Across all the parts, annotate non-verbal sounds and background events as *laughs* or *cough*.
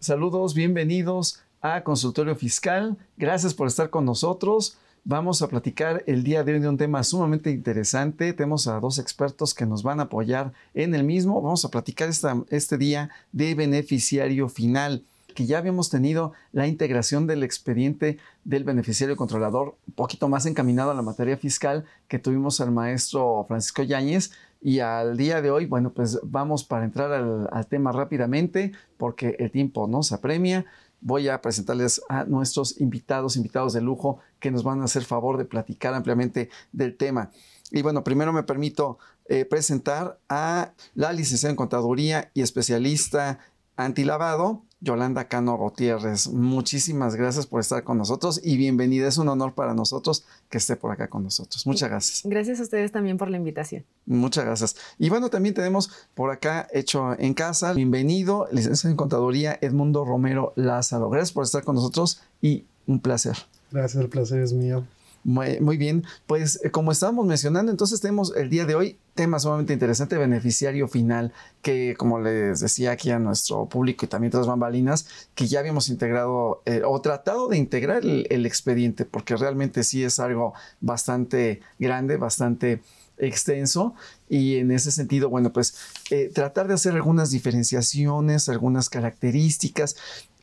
Saludos, bienvenidos a Consultorio Fiscal. Gracias por estar con nosotros. Vamos a platicar el día de hoy de un tema sumamente interesante. Tenemos a dos expertos que nos van a apoyar en el mismo. Vamos a platicar este día de beneficiario final que ya habíamos tenido la integración del expediente del beneficiario controlador, un poquito más encaminado a la materia fiscal que tuvimos al maestro Francisco Yáñez, y al día de hoy, bueno, pues vamos para entrar al, tema rápidamente porque el tiempo nos apremia voy a presentarles a nuestros invitados, invitados de lujo, que nos van a hacer favor de platicar ampliamente del tema. Y bueno, primero me permito eh, presentar a la licenciada en Contaduría y especialista Antilavado, Yolanda Cano Gutiérrez. Muchísimas gracias por estar con nosotros y bienvenida. Es un honor para nosotros que esté por acá con nosotros. Muchas gracias. Gracias a ustedes también por la invitación. Muchas gracias. Y bueno, también tenemos por acá Hecho en Casa. Bienvenido, licenciado en Contaduría Edmundo Romero Lázaro. Gracias por estar con nosotros y un placer. Gracias, el placer es mío. Muy, bien, pues eh, como estábamos mencionando, entonces tenemos el día de hoy tema sumamente interesante, beneficiario final, que como les decía aquí a nuestro público y también las bambalinas, que ya habíamos integrado eh, o tratado de integrar el, expediente, porque realmente sí es algo bastante grande, bastante extenso y en ese sentido, bueno, pues eh, tratar de hacer algunas diferenciaciones, algunas características.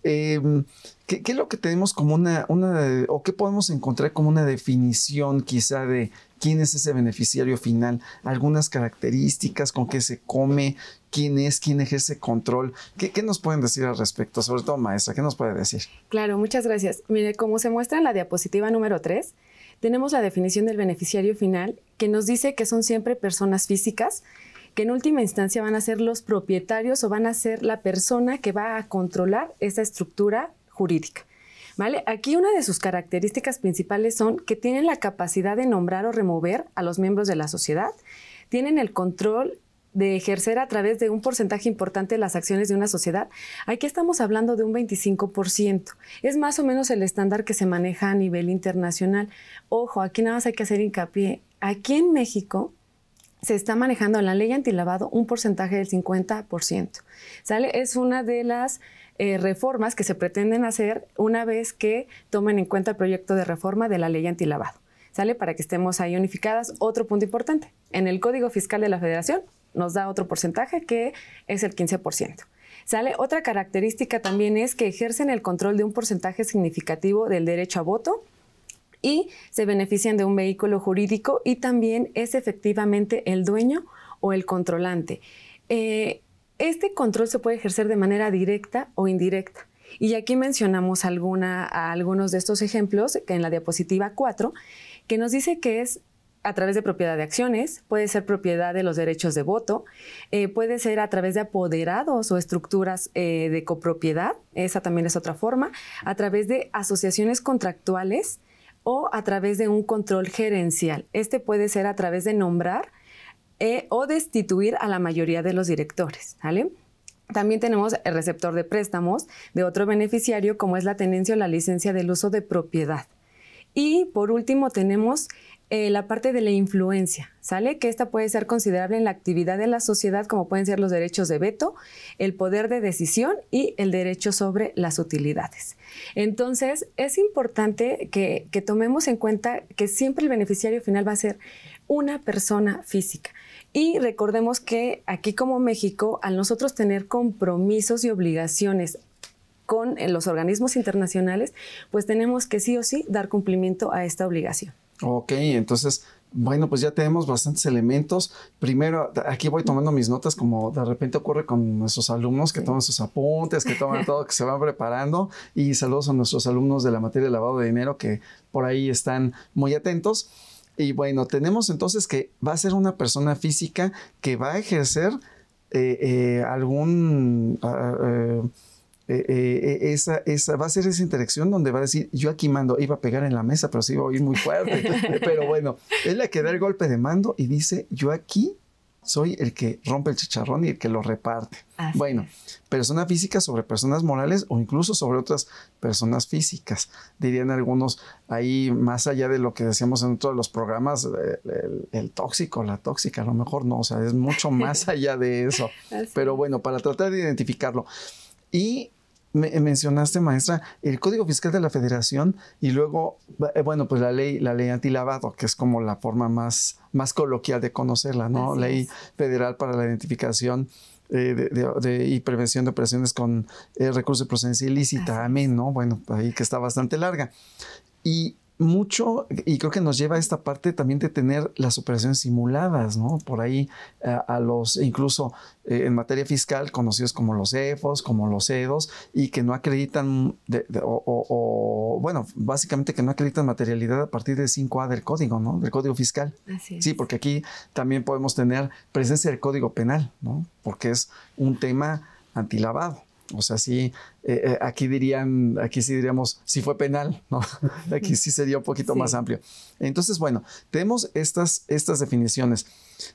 Em, ¿Qué, es lo que tenemos como una, una, o qué podemos encontrar como una definición quizá de quién es ese beneficiario final? Algunas características, con qué se come, quién es, quién ejerce control. ¿Qué, qué nos pueden decir al respecto? Sobre todo, maestra, ¿qué nos puede decir? Claro, muchas gracias. Mire, como se muestra en la diapositiva número 3, tenemos la definición del beneficiario final que nos dice que son siempre personas físicas que en última instancia van a ser los propietarios o van a ser la persona que va a controlar esa estructura jurídica. ¿Vale? Aquí una de sus características principales son que tienen la capacidad de nombrar o remover a los miembros de la sociedad, tienen el control de ejercer a través de un porcentaje importante las acciones de una sociedad, aquí estamos hablando de un 25%. Es más o menos el estándar que se maneja a nivel internacional. Ojo, aquí nada más hay que hacer hincapié. Aquí en México se está manejando en la ley antilavado un porcentaje del 50%. ¿Sale? Es una de las eh, reformas que se pretenden hacer una vez que tomen en cuenta el proyecto de reforma de la ley antilavado. ¿Sale? Para que estemos ahí unificadas. Otro punto importante, en el Código Fiscal de la Federación nos da otro porcentaje que es el 15%. ¿Sale? Otra característica también es que ejercen el control de un porcentaje significativo del derecho a voto y se benefician de un vehículo jurídico y también es efectivamente el dueño o el controlante. Eh, este control se puede ejercer de manera directa o indirecta. Y aquí mencionamos algunos de estos ejemplos que en la diapositiva 4, que nos dice que es a través de propiedad de acciones, puede ser propiedad de los derechos de voto, eh, puede ser a través de apoderados o estructuras eh, de copropiedad, esa también es otra forma, a través de asociaciones contractuales o a través de un control gerencial. Este puede ser a través de nombrar eh, o destituir a la mayoría de los directores, También tenemos el receptor de préstamos de otro beneficiario, como es la tenencia o la licencia del uso de propiedad. Y por último tenemos eh, la parte de la influencia, ¿sale? Que esta puede ser considerable en la actividad de la sociedad, como pueden ser los derechos de veto, el poder de decisión y el derecho sobre las utilidades. Entonces, es importante que tomemos en cuenta que siempre el beneficiario final va a ser una persona física. Y recordemos que aquí como México, al nosotros tener compromisos y obligaciones con eh, los organismos internacionales, pues tenemos que sí o sí dar cumplimiento a esta obligación. Ok, entonces bueno, pues ya tenemos bastantes elementos. Primero, aquí voy tomando mis notas como de repente ocurre con nuestros alumnos que toman sus apuntes, que toman todo, que se van preparando. Y saludos a nuestros alumnos de la materia de lavado de dinero que por ahí están muy atentos. Y bueno, tenemos entonces que va a ser una persona física que va a ejercer eh, eh, algún... Ah, ah, eh, esa, esa, va a ser esa interacción donde va a decir, yo aquí mando, iba a pegar en la mesa, pero se iba a oír muy fuerte. *laughs* pero bueno, es la que da el golpe de mando y dice, yo aquí soy el que rompe el chicharrón y el que lo reparte. bueno, persona física sobre personas morales o incluso sobre otras personas físicas, dirían algunos ahí más allá de lo que decíamos en todos de los programas, eh, el, el tóxico, la tóxica, a lo mejor no, o sea, es mucho *laughs* más allá de eso. Pero bueno, para tratar de identificarlo. Y eh, mencionaste, maestra, el Código Fiscal de la Federación y luego, eh, bueno, pues la ley, la ley antilavado, que es como la forma más, más coloquial de conocerla, ¿no? ley Federal para la identificación eh, de, y prevención de operaciones con recursos de procedencia ilícita. Amén, ¿no? Bueno, ahí que está bastante larga. Y mucho, y creo que nos lleva a esta parte también de tener las operaciones simuladas, ¿no? Por ahí a, los, incluso eh, en materia fiscal, conocidos como los EFOS, como los EDOS, y que no acreditan, o, bueno, básicamente que no acreditan materialidad a partir de 5A del código, ¿no? Del código fiscal. Sí, porque aquí también podemos tener presencia del código penal, ¿no? Porque es un tema antilavado. O sea, sí, eh, eh, aquí dirían, aquí sí diríamos, sí fue penal, ¿no? *laughs* aquí sí sería un poquito más amplio. Entonces, bueno, tenemos estas, estas definiciones.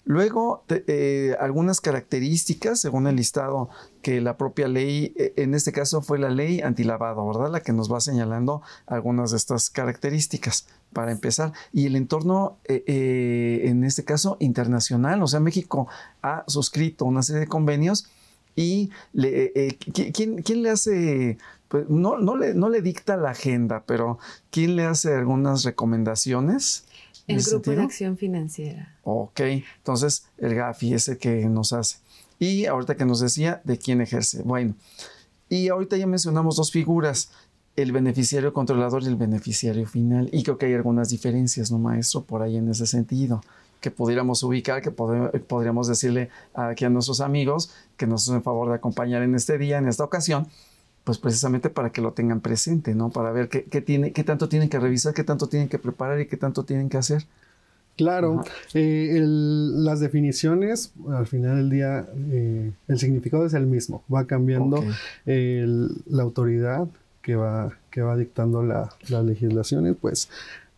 Luego, eh, algunas características, según el listado que la propia ley, en este caso fue la ley antilavado, ¿verdad? La que nos va señalando algunas de estas características para empezar. Y el entorno, en este caso, internacional, o sea, México ha suscrito una serie de convenios y le, eh, eh, ¿quién, le hace, pues, no, no, le, no, le, dicta la agenda, pero ¿quién le hace algunas recomendaciones? El Grupo de Acción Financiera. Ok, entonces el GAFI ese que nos hace. Y ahorita que nos decía, ¿de quién ejerce? Bueno, y ahorita ya mencionamos dos figuras, el beneficiario controlador y el beneficiario final. Y creo que hay algunas diferencias, ¿no, maestro? Por ahí en ese sentido que pudiéramos ubicar, que podríamos decirle aquí a nuestros amigos que nos hacen favor de acompañar en este día, en esta ocasión, pues precisamente para que lo tengan presente, ¿no? Para ver qué, qué, tiene, qué tanto tienen que revisar, qué tanto tienen que preparar y qué tanto tienen que hacer. Claro, eh, las definiciones, al final del día, eh, el significado es el mismo, va cambiando la autoridad que va, que va dictando la, las legislaciones, pues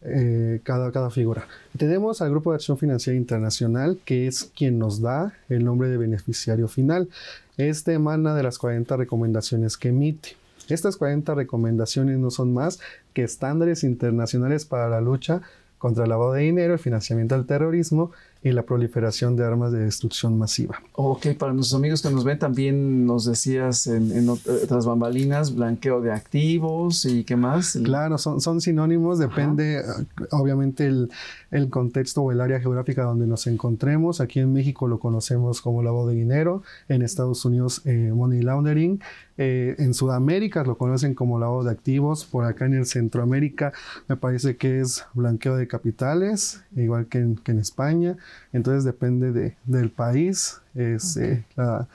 eh, cada, cada figura. Tenemos al Grupo de Acción Financiera Internacional, que es quien nos da el nombre de beneficiario final. Este emana de las 40 recomendaciones que emite. Estas 40 recomendaciones no son más que estándares internacionales para la lucha contra el lavado de dinero, el financiamiento al terrorismo y la proliferación de armas de destrucción masiva. Ok, para nuestros amigos que nos ven, también nos decías en, otras bambalinas, blanqueo de activos y qué más. Claro, son, son sinónimos, depende ah, obviamente el, el, contexto o el área geográfica donde nos encontremos. Aquí en México lo conocemos como lavado de dinero, en Estados Unidos eh, money laundering, eh, en Sudamérica lo conocen como lavado de activos, por acá en el Centroamérica me parece que es blanqueo de capitales, igual que en, España, entonces depende del país es, eh, la,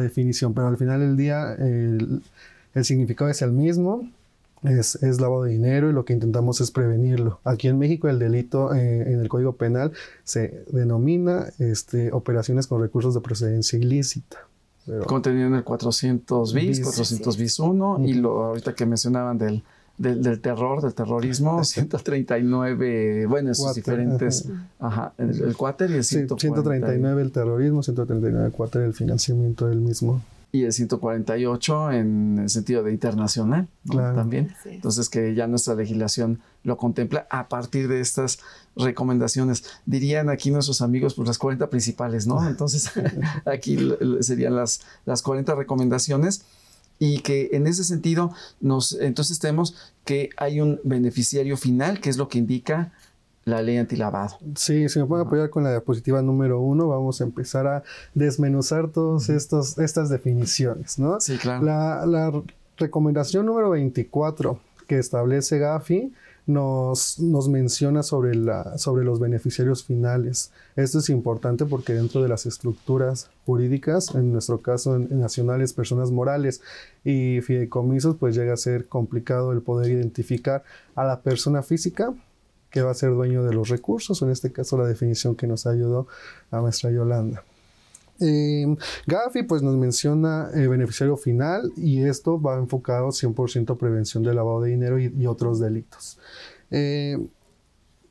definición, pero al final del día el, significado es el mismo. Es, lavado de dinero y lo que intentamos es prevenirlo. Aquí en México el delito eh, en el Código Penal se denomina este, operaciones con recursos de procedencia ilícita contenido en el 400 bis, 400 bis 1 y lo, ahorita que mencionaban del, del, terror, del terrorismo, 139, *laughs* bueno, esos diferentes, ajá, el, el, y el 139 el terrorismo, 139 el cuáter el financiamiento del mismo. Y el 148 en el sentido de internacional también. Entonces que ya nuestra legislación lo contempla a partir de estas recomendaciones. Dirían aquí nuestros amigos, pues las 40 principales, ¿no? Entonces, *laughs* aquí serían las, las 40 recomendaciones y que en ese sentido nos entonces tenemos que hay un beneficiario final que es lo que indica la ley antilavado. Sí, si me pueden apoyar con la diapositiva número uno, vamos a empezar a desmenuzar todas estas definiciones, ¿no? Sí, claro. La, la recomendación número 24 que establece Gafi nos, nos menciona sobre, la, sobre los beneficiarios finales. Esto es importante porque dentro de las estructuras jurídicas, en nuestro caso en, nacionales, personas morales y fideicomisos, pues llega a ser complicado el poder identificar a la persona física que va a ser dueño de los recursos, en este caso la definición que nos ayudó a maestra Yolanda. Em, Gafi pues nos menciona el beneficiario final y esto va enfocado 100% prevención del lavado de dinero y, otros delitos. Em,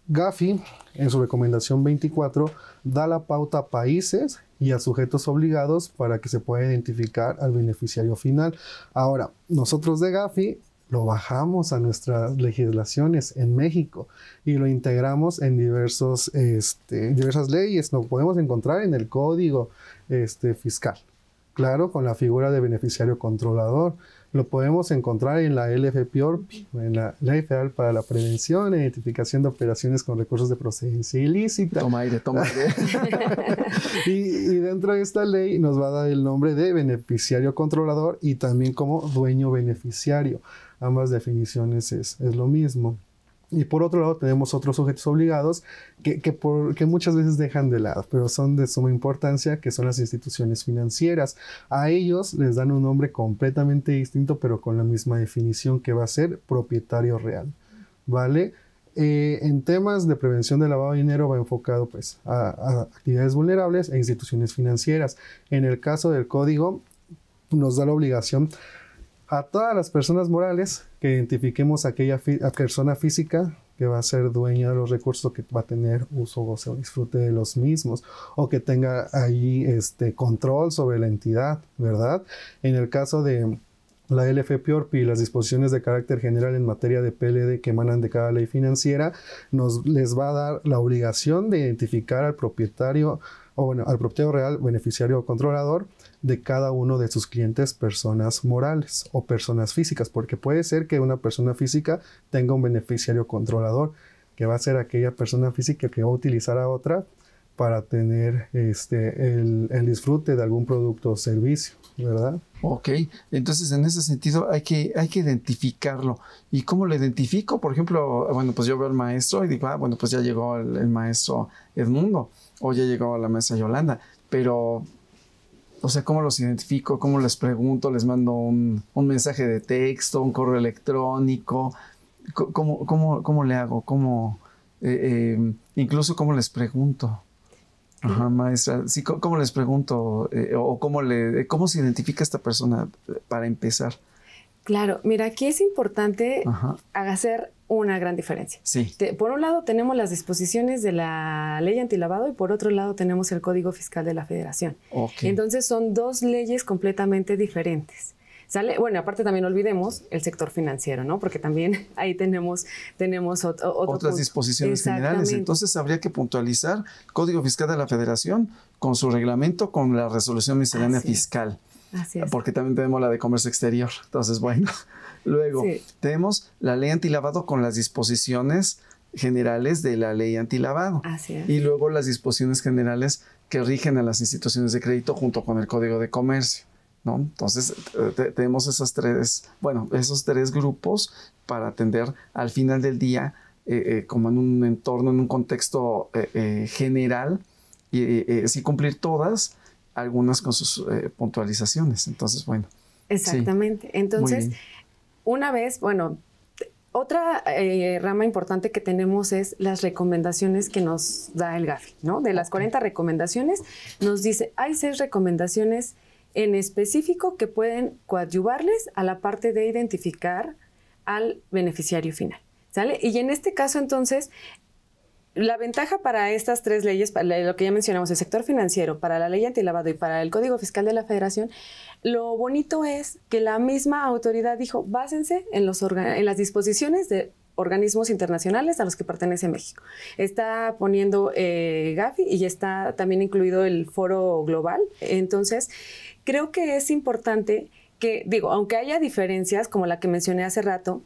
Gafi en su recomendación 24 da la pauta a países y a sujetos obligados para que se pueda identificar al beneficiario final. Ahora, nosotros de Gafi lo bajamos a nuestras legislaciones en México y lo integramos en diversos, este, diversas leyes. Lo podemos encontrar en el código este, fiscal, claro, con la figura de beneficiario controlador. Lo podemos encontrar en la LFPORP, en la Ley Federal para la Prevención e Identificación de Operaciones con Recursos de Procedencia Ilícita. Toma aire, toma aire. *laughs* y dentro de esta ley nos va a dar el nombre de beneficiario controlador y también como dueño beneficiario ambas definiciones es, lo mismo. Y por otro lado tenemos otros sujetos obligados que, muchas veces dejan de lado, pero son de suma importancia, que son las instituciones financieras. A ellos les dan un nombre completamente distinto, pero con la misma definición que va a ser propietario real. ¿Vale? Eh, en temas de prevención de lavado de dinero va enfocado pues, a, a actividades vulnerables e instituciones financieras. En el caso del código nos da la obligación a todas las personas morales que identifiquemos aquella persona física que va a ser dueña de los recursos, que va a tener uso, o o disfrute de los mismos, o que tenga ahí este control sobre la entidad, ¿verdad? En el caso de la LFPORP y las disposiciones de carácter general en materia de PLD que emanan de cada ley financiera, nos les va a dar la obligación de identificar al propietario o bueno, al propietario real, beneficiario o controlador de cada uno de sus clientes, personas morales o personas físicas, porque puede ser que una persona física tenga un beneficiario controlador, que va a ser aquella persona física que va a utilizar a otra para tener este, el, disfrute de algún producto o servicio, ¿verdad? Ok, entonces en ese sentido hay que, hay que identificarlo. ¿Y cómo lo identifico? Por ejemplo, bueno, pues yo veo al maestro y digo, ah, bueno, pues ya llegó el maestro Edmundo o ya llegado a la mesa Yolanda, pero, o sea, ¿cómo los identifico? ¿Cómo les pregunto? ¿Les mando un, mensaje de texto, un correo electrónico? ¿Cómo, cómo, cómo le hago? ¿Cómo, eh, eh, incluso, ¿cómo les pregunto? Ajá, maestra. Sí, ¿cómo, les pregunto eh, o cómo, le, cómo se identifica esta persona para empezar? Claro, mira, aquí es importante hacer una gran diferencia. Sí. por un lado tenemos las disposiciones de la ley antilavado y por otro lado tenemos el Código Fiscal de la Federación. Entonces son dos leyes completamente diferentes. Sale, bueno, aparte también olvidemos el sector financiero, ¿no? Porque también *laughs* ahí tenemos, tenemos otras disposiciones generales. Entonces habría que puntualizar Código Fiscal de la Federación con su reglamento, con la resolución miscelánea fiscal. Así es. Porque también tenemos la de comercio exterior. Entonces, bueno. Luego, tenemos la ley antilavado con las disposiciones generales de la ley antilavado. Y luego las disposiciones generales que rigen a las instituciones de crédito junto con el Código de Comercio. ¿no? Entonces, eh, tenemos esos tres, bueno, esos tres grupos para atender al final del día, eh, eh, como en un entorno, en un contexto general, y cumplir todas, algunas con sus puntualizaciones. Entonces, bueno. Exactamente. Entonces, una vez, bueno, otra eh, rama importante que tenemos es las recomendaciones que nos da el GAFI, ¿no? De las 40 recomendaciones, nos dice, hay seis recomendaciones en específico que pueden coadyuvarles a la parte de identificar al beneficiario final. ¿Sale? Y en este caso, entonces, la ventaja para estas tres leyes, para lo que ya mencionamos, el sector financiero, para la ley antilavado y para el Código Fiscal de la Federación, lo bonito es que la misma autoridad dijo, básense en, los en las disposiciones de organismos internacionales a los que pertenece México. Está poniendo eh, Gafi y está también incluido el foro global. Entonces, creo que es importante que, digo, aunque haya diferencias como la que mencioné hace rato,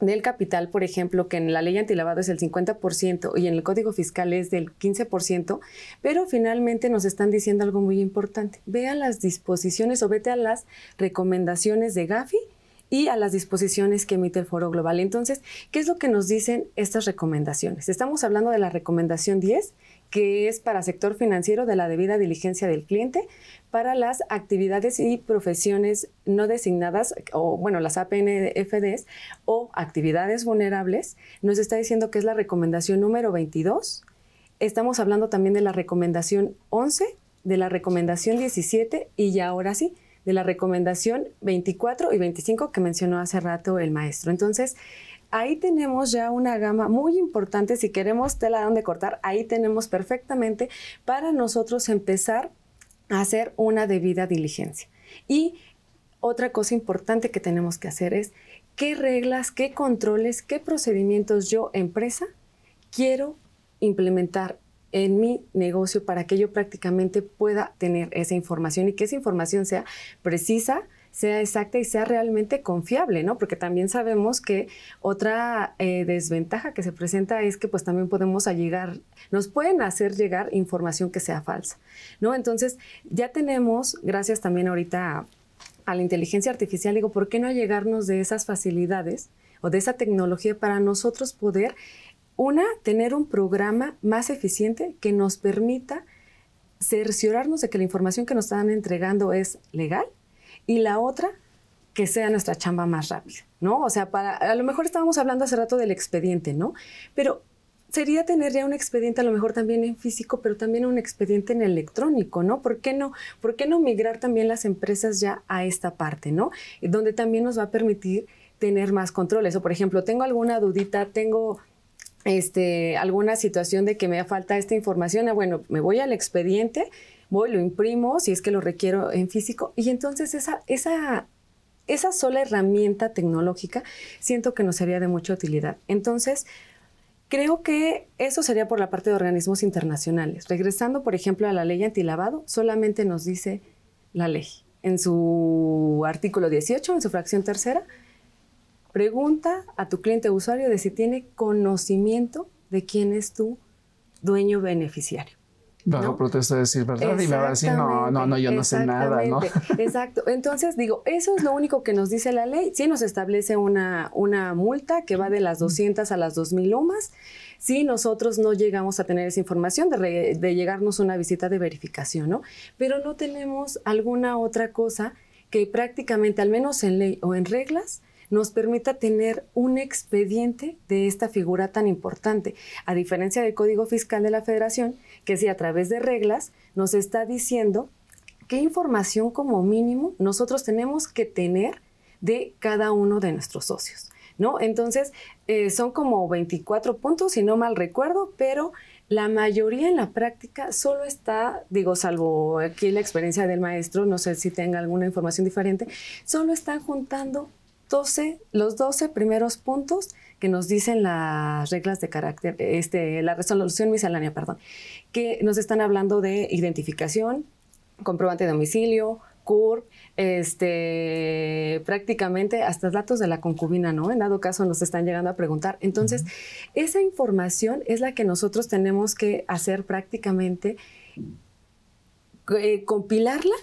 del capital, por ejemplo, que en la ley antilavado es el 50% y en el código fiscal es del 15%, pero finalmente nos están diciendo algo muy importante. Ve a las disposiciones o vete a las recomendaciones de Gafi y a las disposiciones que emite el Foro Global. Entonces, ¿qué es lo que nos dicen estas recomendaciones? Estamos hablando de la recomendación 10, que es para sector financiero de la debida diligencia del cliente para las actividades y profesiones no designadas o bueno, las APNFDs o actividades vulnerables, nos está diciendo que es la recomendación número 22. Estamos hablando también de la recomendación 11, de la recomendación 17 y ya ahora sí, de la recomendación 24 y 25 que mencionó hace rato el maestro. Entonces, ahí tenemos ya una gama muy importante. Si queremos tela donde cortar, ahí tenemos perfectamente para nosotros empezar a hacer una debida diligencia. Y otra cosa importante que tenemos que hacer es qué reglas, qué controles, qué procedimientos yo, empresa, quiero implementar en mi negocio para que yo prácticamente pueda tener esa información y que esa información sea precisa, sea exacta y sea realmente confiable, ¿no? Porque también sabemos que otra eh, desventaja que se presenta es que pues también podemos llegar, nos pueden hacer llegar información que sea falsa, ¿no? Entonces ya tenemos, gracias también ahorita a la inteligencia artificial, digo, ¿por qué no llegarnos de esas facilidades o de esa tecnología para nosotros poder, una, tener un programa más eficiente que nos permita cerciorarnos de que la información que nos están entregando es legal, y la otra, que sea nuestra chamba más rápida, ¿no? O sea, para, a lo mejor estábamos hablando hace rato del expediente, ¿no? Pero sería tener ya un expediente a lo mejor también en físico, pero también un expediente en electrónico, ¿no? ¿Por qué no, por qué no migrar también las empresas ya a esta parte, ¿no? Donde también nos va a permitir tener más controles. O por ejemplo, tengo alguna dudita, tengo este, alguna situación de que me falta esta información, ah, bueno, me voy al expediente voy, lo imprimo, si es que lo requiero en físico, y entonces esa, esa, sola herramienta tecnológica siento que nos sería de mucha utilidad. Entonces, creo que eso sería por la parte de organismos internacionales. Regresando, por ejemplo, a la ley antilavado, solamente nos dice la ley en su artículo 18, en su fracción tercera, pregunta a tu cliente usuario de si tiene conocimiento de quién es tu dueño beneficiario. ¿no? decir verdad y me va a decir, no, no, no, yo no sé nada, ¿no? Exacto. Entonces, digo, eso es lo único que nos dice la ley. Sí nos establece una, una multa que va de las 200 a las 2.000 lomas. si sí, nosotros no llegamos a tener esa información de, de llegarnos una visita de verificación, ¿no? Pero no tenemos alguna otra cosa que prácticamente, al menos en ley o en reglas, nos permita tener un expediente de esta figura tan importante, a diferencia del Código Fiscal de la Federación, que si a través de reglas nos está diciendo qué información como mínimo nosotros tenemos que tener de cada uno de nuestros socios. ¿No? Entonces, eh, son como 24 puntos, si no mal recuerdo, pero la mayoría en la práctica solo está, digo, salvo aquí la experiencia del maestro, no sé si tenga alguna información diferente, solo están juntando 12, los 12 primeros puntos que nos dicen las reglas de carácter, este, la resolución miscelánea, perdón, que nos están hablando de identificación, comprobante de domicilio, CURP, este, prácticamente hasta datos de la concubina, ¿no? En dado caso nos están llegando a preguntar. Entonces, esa información es la que nosotros tenemos que hacer prácticamente, eh, compilarla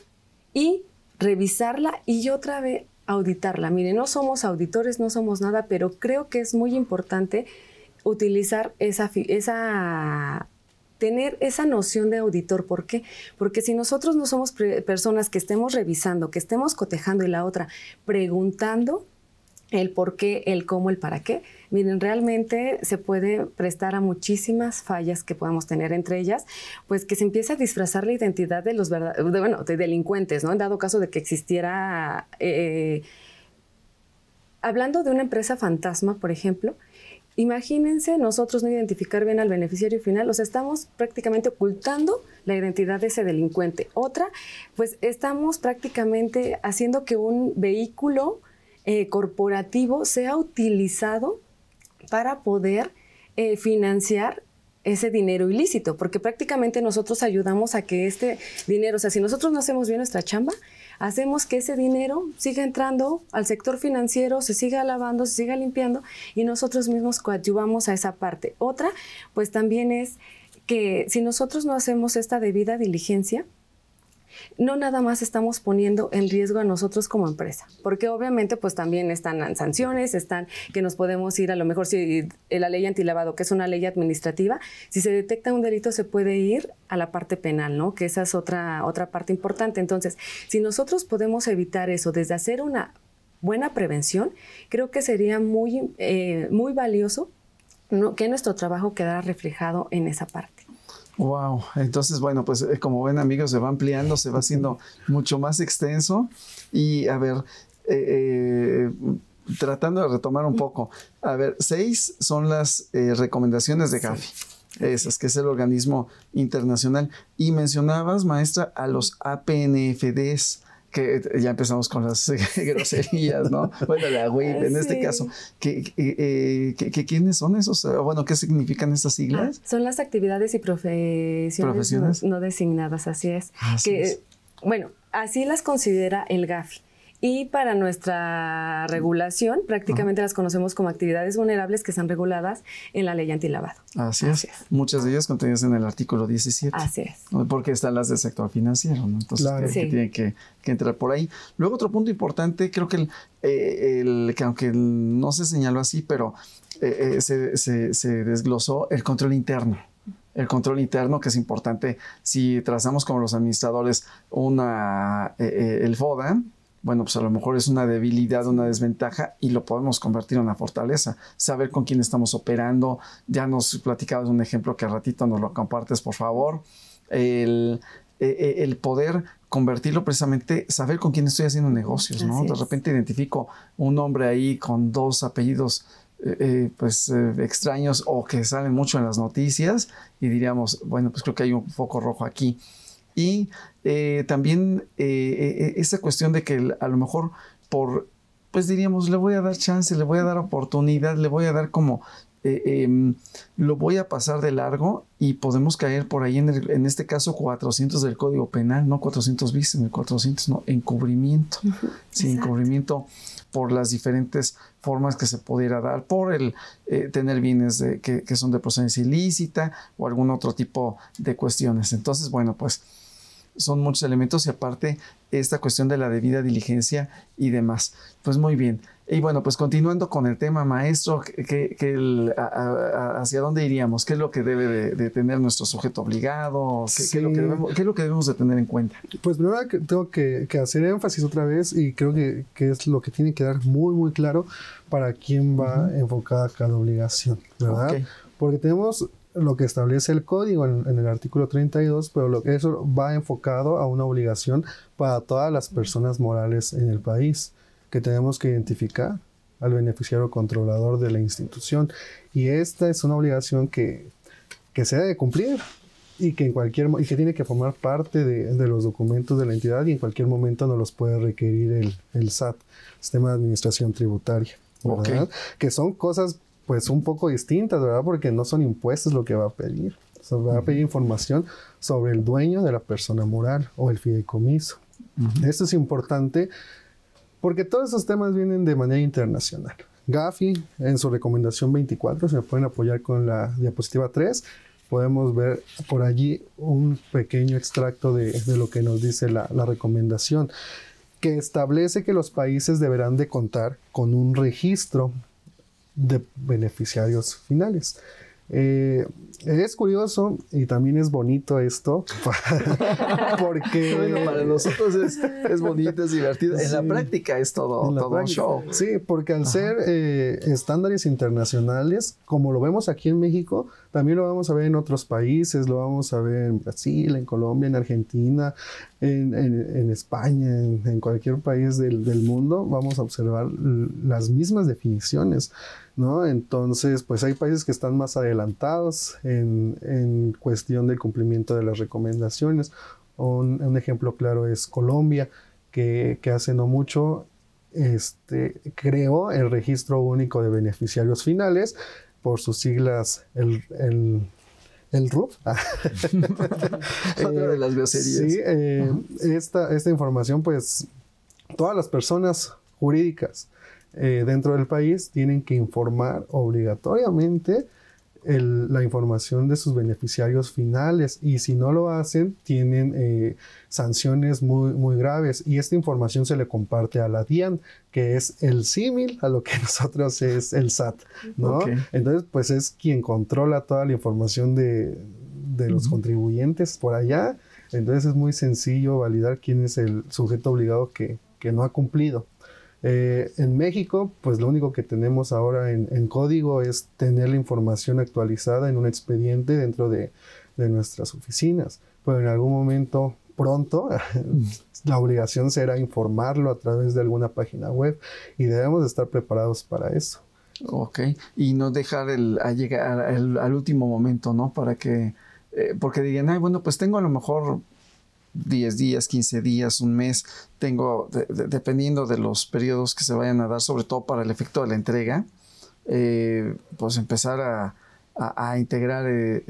y revisarla y otra vez auditarla. Mire, no somos auditores, no somos nada, pero creo que es muy importante utilizar esa, esa tener esa noción de auditor. ¿Por qué? Porque si nosotros no somos personas que estemos revisando, que estemos cotejando y la otra preguntando el por qué, el cómo, el para qué, Miren, realmente se puede prestar a muchísimas fallas que podamos tener, entre ellas, pues que se empiece a disfrazar la identidad de los de, delincuentes, ¿no? En dado caso de que existiera... Eh, hablando de una empresa fantasma, por ejemplo, imagínense nosotros no identificar bien al beneficiario final, o sea, estamos prácticamente ocultando la identidad de ese delincuente. Otra, pues estamos prácticamente haciendo que un vehículo eh, corporativo sea utilizado para poder eh, financiar ese dinero ilícito, porque prácticamente nosotros ayudamos a que este dinero, o sea, si nosotros no hacemos bien nuestra chamba, hacemos que ese dinero siga entrando al sector financiero, se siga lavando, se siga limpiando y nosotros mismos coadyuvamos a esa parte. Otra, pues también es que si nosotros no hacemos esta debida diligencia, no nada más estamos poniendo en riesgo a nosotros como empresa, porque obviamente pues también están sanciones, están que nos podemos ir a lo mejor si la ley antilavado, que es una ley administrativa, si se detecta un delito se puede ir a la parte penal, ¿no? Que esa es otra otra parte importante. Entonces, si nosotros podemos evitar eso desde hacer una buena prevención, creo que sería muy eh, muy valioso que nuestro trabajo quedara reflejado en esa parte. Wow, entonces bueno, pues eh, como ven amigos, se va ampliando, se va haciendo mucho más extenso y a ver, eh, eh, tratando de retomar un poco, a ver, seis son las recomendaciones de Gavi. Esas, que es el organismo internacional. Y mencionabas, maestra, a los APNFDs que ya empezamos con las *laughs* groserías, ¿no? Bueno, la WIP ah, en este caso. Eh, quiénes son esos? Eh, bueno, ¿qué significan estas ah, siglas? son las actividades y profesiones, No, designadas, así es. que, Bueno, así las considera el GAFI y para nuestra regulación, prácticamente las conocemos como actividades vulnerables que están reguladas en la ley antilavado. Así, Así es. Muchas de ellas contenidas en el artículo 17. Así es. Porque están las del sector financiero, Entonces, que, que, entrar por ahí. Luego, otro punto importante, creo que, el, eh, que aunque no se señaló así, pero eh, eh, se, desglosó el control interno el control interno, que es importante. Si trazamos como los administradores una, el FODA, bueno, pues a lo mejor es una debilidad, una desventaja y lo podemos convertir en una fortaleza. Saber con quién estamos operando. Ya nos platicabas un ejemplo que a ratito nos lo compartes, por favor. E, e, el, poder convertirlo precisamente, saber con quién estoy haciendo negocios, ¿no? De repente identifico un hombre ahí con dos apellidos eh, eh, pues eh, extraños o que salen mucho en las noticias y diríamos, bueno, pues creo que hay un foco rojo aquí. Y eh, también eh, eh, esa cuestión de que a lo mejor por, pues diríamos, le voy a dar chance, le voy a dar oportunidad, le voy a dar como eh, em, lo voy a pasar de largo y podemos caer por ahí en, en este caso 400 del Código Penal, no 400 bis, en el 400 no, encubrimiento. Sí, encubrimiento por las diferentes formas que se pudiera dar, por el tener bienes que son de procedencia ilícita o algún otro tipo de cuestiones. Entonces, bueno, pues son muchos elementos y aparte esta cuestión de la debida diligencia y demás. Pues muy bien. Y bueno, pues continuando con el tema, maestro, que, ¿hacia dónde iríamos? ¿Qué es lo que debe de, tener nuestro sujeto obligado? ¿Qué, es lo que debemos, de tener en cuenta? Pues primero tengo que, hacer énfasis otra vez y creo que, es lo que tiene que dar muy, muy claro para quién va enfocada cada obligación, ¿verdad? Porque tenemos lo que establece el código en, el artículo 32, pero lo, eso va enfocado a una obligación para todas las personas morales en el país que tenemos que identificar al beneficiario controlador de la institución. Y esta es una obligación que, que se debe cumplir y que en cualquier y que tiene que formar parte de, los documentos de la entidad y en cualquier momento nos los puede requerir el, el SAT, Sistema de Administración Tributaria. Que son cosas pues un poco distintas, ¿verdad? Porque no son impuestos lo que va a pedir. O va a pedir información sobre el dueño de la persona moral o el fideicomiso. Esto es importante porque todos esos temas vienen de manera internacional. Gafi, en su recomendación 24, se me pueden apoyar con la diapositiva 3, podemos ver por allí un pequeño extracto de, lo que nos dice la, la recomendación, que establece que los países deberán de contar con un registro de beneficiarios finales. Eh, es curioso y también es bonito esto, *laughs* porque para nosotros es, bonito, es divertido. en la práctica es todo, todo show. Sí, porque al ser eh, estándares internacionales, como lo vemos aquí en México, también lo vamos a ver en otros países, lo vamos a ver en Brasil, en Colombia, en Argentina, en, España, en, cualquier país del mundo, vamos a observar las mismas definiciones. Entonces, pues hay países que están más adelantados en, cuestión del cumplimiento de las recomendaciones. Un, ejemplo claro es Colombia, que, hace no mucho este, creó el registro único de beneficiarios finales, por sus siglas el, el, el RUF. *laughs* Eh, de las Sí, eh, esta información, pues, todas las personas jurídicas eh, dentro del país tienen que informar obligatoriamente la información de sus beneficiarios finales y si no lo hacen tienen eh, sanciones muy, muy graves y esta información se le comparte a la DIAN que es el símil a lo que *laughs* nosotros es el SAT, ¿no? Entonces pues es quien controla toda la información de, los contribuyentes por allá, entonces es muy sencillo validar quién es el sujeto obligado que no ha cumplido. Eh, en México, pues lo único que tenemos ahora en, código es tener la información actualizada en un expediente dentro de, nuestras oficinas, pero en algún momento pronto mm. *laughs* la obligación será informarlo a través de alguna página web y debemos estar preparados para eso. Ok, y no dejar el, llegar al, último momento, ¿no? Para que, eh, porque digan, ay, bueno, pues tengo a lo mejor 10 días, 15 días, un mes. Tengo, dependiendo de los periodos que se vayan a dar, sobre todo para el efecto de la entrega, eh, pues empezar a, integrar eh,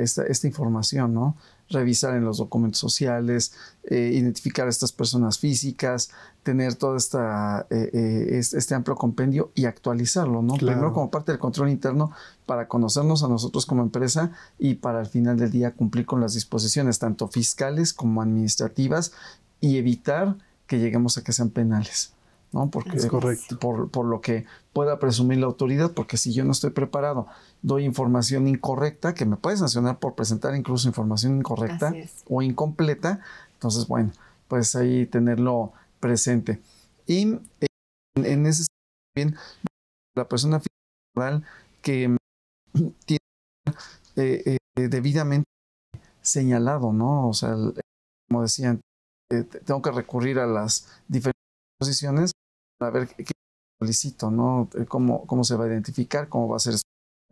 esta, esta, información, ¿no? revisar en los documentos sociales, eh, identificar a estas personas físicas, tener todo esta, eh, eh, este amplio compendio y actualizarlo, ¿no? Primero como parte del control interno para conocernos a nosotros como empresa y para al final del día cumplir con las disposiciones tanto fiscales como administrativas y evitar que lleguemos a que sean penales. ¿no? Porque, es correcto. Por, por, lo que pueda presumir la autoridad, porque si yo no estoy preparado doy información incorrecta, que me puede sancionar por presentar incluso información incorrecta o incompleta. Entonces, bueno, pues ahí tenerlo presente. Y eh, en, en ese también la persona física que *clears throat* tiene eh, eh, debidamente señalado, ¿no? O sea, como decían, tengo que recurrir a las diferentes posiciones para ver qué solicito, ¿no? Cómo, cómo se va a identificar, cómo va a ser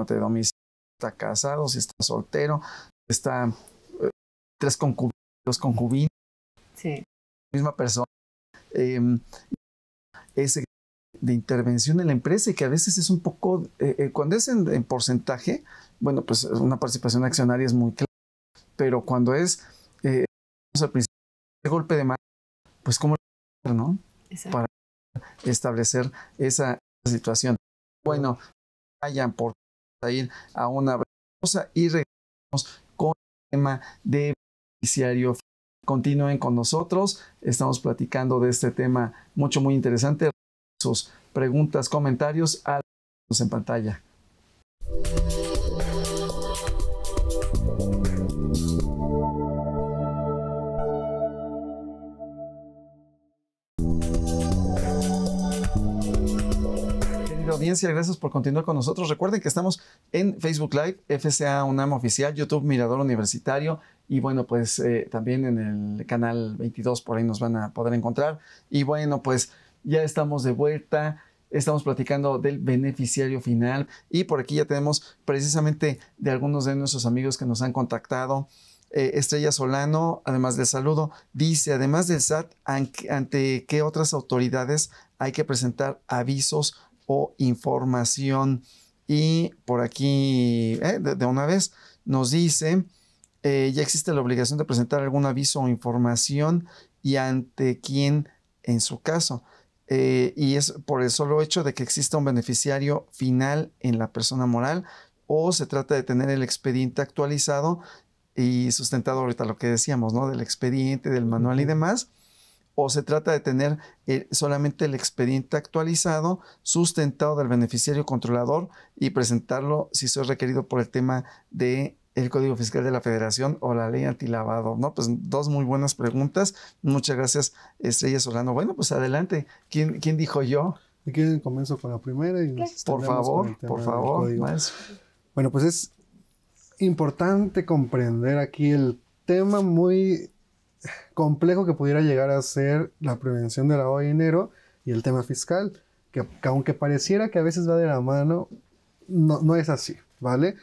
de domicilio, está casado, si está soltero, está eh, tres concubinos, dos concubinos, sí. misma persona. Eh, em, ese de intervención en la empresa y que a veces es un poco, eh, eh, cuando es en, porcentaje, bueno, pues una participación accionaria es muy clara, pero cuando es al principio, el golpe de mano, pues cómo, ¿no? Para establecer esa situación. Bueno, vayan por a ir a una pausa y regresamos con el tema de beneficiario. Continúen con nosotros, estamos platicando de este tema mucho, muy interesante. Sus preguntas, comentarios, a en pantalla. audiencia, gracias por continuar con nosotros. Recuerden que estamos en Facebook Live, FSA UNAM Oficial, YouTube Mirador Universitario y bueno, pues eh, también en el canal 22 por ahí nos van a poder encontrar. Y bueno, pues ya estamos de vuelta. Estamos platicando del beneficiario final y por aquí ya tenemos precisamente de algunos de nuestros amigos que nos han contactado. Eh, Estrella Solano, además del saludo, dice, además del SAT, ¿ante qué otras autoridades hay que presentar avisos o información. Y por aquí, eh, de, una vez, nos dice, eh, ya existe la obligación de presentar algún aviso o información y ante quién en su caso. Eh, y es por el solo hecho de que exista un beneficiario final en la persona moral o se trata de tener el expediente actualizado y sustentado ahorita lo que decíamos, ¿no? Del expediente, del manual y demás o se trata de tener eh, solamente el expediente actualizado, sustentado del beneficiario controlador y presentarlo si eso es requerido por el tema de Código Fiscal de la Federación o la ley antilavado, ¿no? Pues dos muy buenas preguntas. Muchas gracias, Estrella Solano. Bueno, pues adelante. ¿Quién, quién dijo yo? Si quieren, comienzo con la primera. por favor, por favor, Bueno, pues es importante comprender aquí el tema muy complejo que pudiera llegar a ser la prevención del lavado de dinero y el tema fiscal, que, aunque pareciera que a veces va de la mano, no, no es así, ¿vale?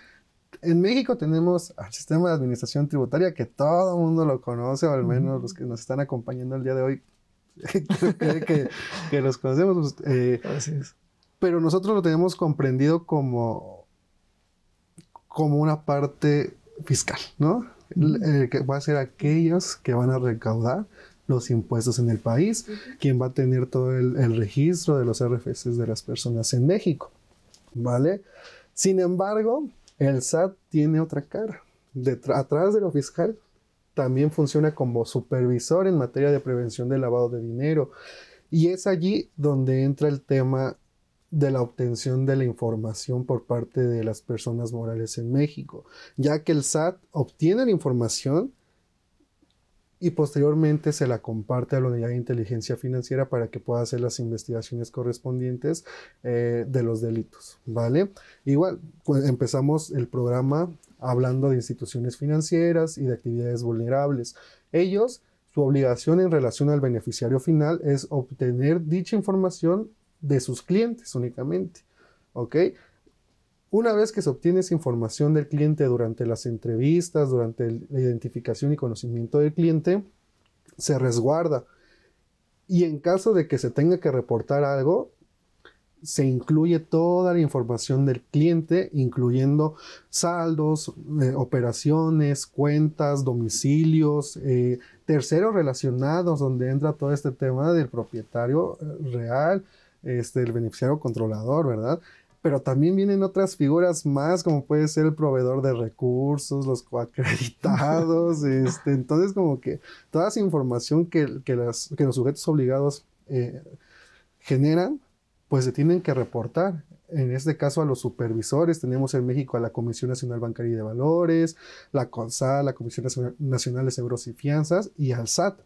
En México tenemos al sistema de administración tributaria que todo el mundo lo conoce, o al menos los que nos están acompañando el día de hoy, *laughs* que, los conocemos. Pues, eh, pero nosotros lo tenemos comprendido como, como una parte fiscal, ¿no? que va a ser aquellos que van a recaudar los impuestos en el país, quien va a tener todo el, registro de los RFCs de las personas en México, ¿vale? Sin embargo, el SAT tiene otra cara. atrás de lo fiscal también funciona como supervisor en materia de prevención del lavado de dinero. Y es allí donde entra el tema de la obtención de la información por parte de las personas morales en México, ya que el SAT obtiene la información y posteriormente se la comparte a la unidad de inteligencia financiera para que pueda hacer las investigaciones correspondientes eh, de los delitos, ¿vale? Igual, pues empezamos el programa hablando de instituciones financieras y de actividades vulnerables. Ellos, su obligación en relación al beneficiario final es obtener dicha información de sus clientes únicamente. ¿Ok? Una vez que se obtiene esa información del cliente durante las entrevistas, durante la identificación y conocimiento del cliente, se resguarda. Y en caso de que se tenga que reportar algo, se incluye toda la información del cliente, incluyendo saldos, eh, operaciones, cuentas, domicilios, eh, terceros relacionados, donde entra todo este tema del propietario eh, real, este, el beneficiario controlador, ¿verdad? Pero también vienen otras figuras más, como puede ser el proveedor de recursos, los coacreditados, *laughs* este, entonces como que toda esa información que, las, los sujetos obligados eh, generan, pues se tienen que reportar. En este caso a los supervisores, tenemos en México a la Comisión Nacional Bancaria y de Valores, la CONSA, la Comisión Nacional de Seguros y Fianzas y al SAT.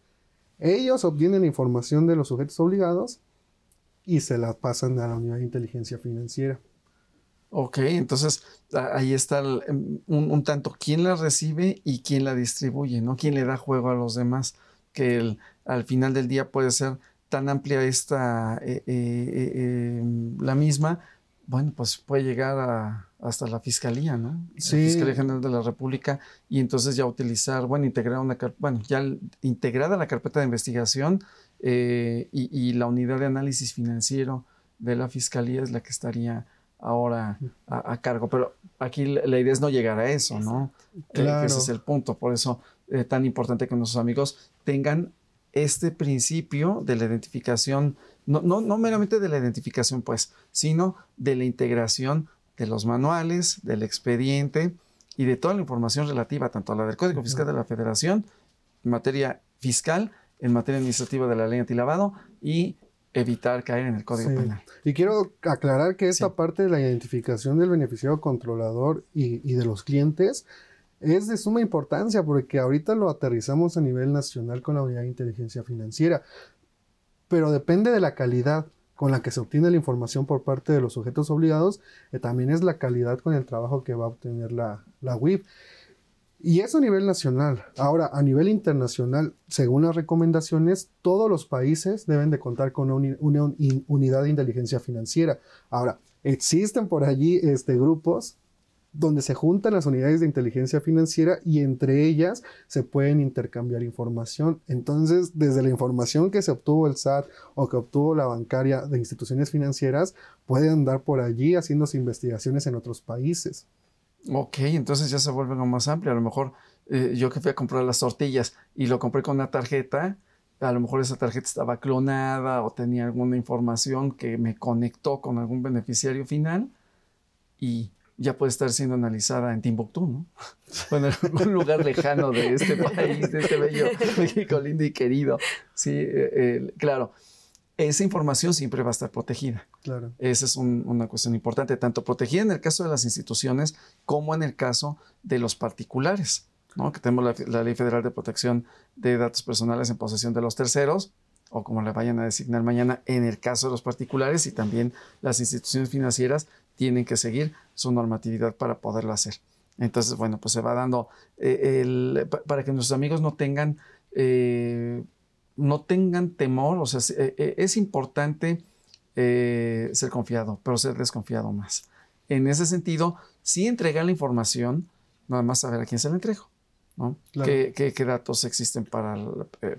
Ellos obtienen información de los sujetos obligados y se la pasan a la unidad de inteligencia financiera. Ok, entonces ahí está em, un, tanto quién la recibe y quién la distribuye, ¿no? ¿Quién le da juego a los demás? Que al final del día puede ser tan amplia esta, eh, eh, eh, em, la misma, bueno, pues puede llegar hasta la Fiscalía, ¿no? Sí. La Fiscalía General de la República y entonces ya utilizar, bueno, integrar una, bueno, ya integrada la carpeta de investigación, eh, y, la unidad de análisis financiero de la Fiscalía es la que estaría ahora mm. a, cargo. Pero aquí la, idea es no llegar a eso, ¿no? Eh, claro. ese es el punto. Por eso es eh, tan importante que nuestros amigos tengan este principio de la identificación, no, no, no meramente de la identificación, pues, sino de la integración de los manuales, del expediente y de toda la información relativa tanto a la del Código Fiscal de la Federación, en materia fiscal, en materia administrativa de la ley antilavado y evitar caer en el Código Penal. Y quiero aclarar que esta parte de la identificación del beneficiario controlador y, de los clientes es de suma importancia porque ahorita lo aterrizamos a nivel nacional con la unidad de inteligencia financiera, pero depende de la calidad con la que se obtiene la información por parte de los sujetos obligados, eh, también es la calidad con el trabajo que va a obtener la, la y eso a nivel nacional. Ahora, a nivel internacional, según las recomendaciones, todos los países deben de contar con una, unidad de inteligencia financiera. Ahora, existen por allí este, grupos donde se juntan las unidades de inteligencia financiera y entre ellas se pueden intercambiar información. Entonces, desde la información que se obtuvo el SAT o que obtuvo la bancaria de instituciones financieras, pueden andar por allí haciéndose investigaciones en otros países. Ok, entonces ya se vuelve algo más amplio. A lo mejor eh, yo que fui a comprar las tortillas y lo compré con una tarjeta, a lo mejor esa tarjeta estaba clonada o tenía alguna información que me conectó con algún beneficiario final y ya puede estar siendo analizada en Timbuktu, ¿no? Bueno, *laughs* en algún lugar lejano de este país, de este bello *laughs* México lindo y querido. Sí, eh, eh, claro esa información siempre va a estar protegida. Claro. Esa es una cuestión importante, tanto protegida en el caso de las instituciones como en el caso de los particulares, ¿no? que tenemos la, Ley Federal de Protección de Datos Personales en posesión de los terceros, o como le vayan a designar mañana, en el caso de los particulares y también las instituciones financieras tienen que seguir su normatividad para poderlo hacer. Entonces, bueno, pues se va dando eh, para que nuestros amigos no tengan... Eh, no tengan temor, o sea, eh, eh, es importante eh, ser confiado, pero ser desconfiado más. En ese sentido, sí entregar la información, nada más saber a quién se la entrego, ¿no? ¿Qué, datos existen para,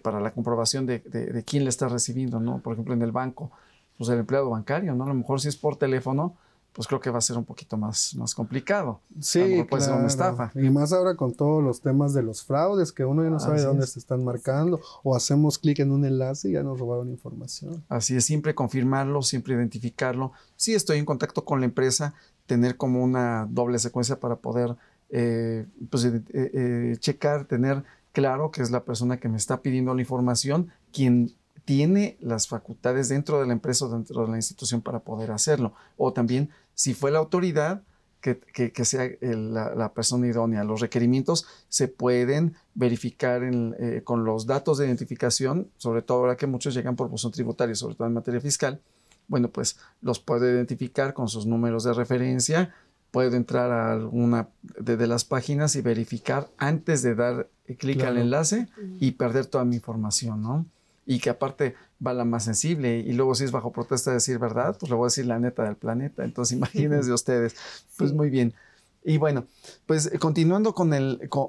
para la comprobación de, de, quién la está recibiendo, ¿no? Por ejemplo, en el banco, pues el empleado bancario, ¿no? A lo mejor si es por teléfono, pues creo que va a ser un poquito más, más complicado. Sí, puede ser una estafa. Y más ahora con todos los temas de los fraudes, que uno ya no ah, sabe dónde se están marcando, o hacemos clic en un enlace y ya nos robaron información. Así es, siempre confirmarlo, siempre identificarlo. Si sí, estoy en contacto con la empresa, tener como una doble secuencia para poder eh, pues, eh, eh, checar, tener claro que es la persona que me está pidiendo la información, quien tiene las facultades dentro de la empresa o dentro de la institución para poder hacerlo. O también, si fue la autoridad, que, sea la, persona idónea. Los requerimientos se pueden verificar eh, con los datos de identificación, sobre todo ahora que muchos llegan por buzón tributario, sobre todo en materia fiscal. Bueno, pues los puede identificar con sus números de referencia, puede entrar a alguna de, las páginas y verificar antes de dar clic al enlace y perder toda mi información, ¿no? y que aparte va la más sensible y luego si es bajo protesta de decir verdad, pues le voy a decir la neta del planeta. Entonces *laughs* imagínense ustedes. Pues muy bien. Y bueno, pues eh, continuando con, el, con,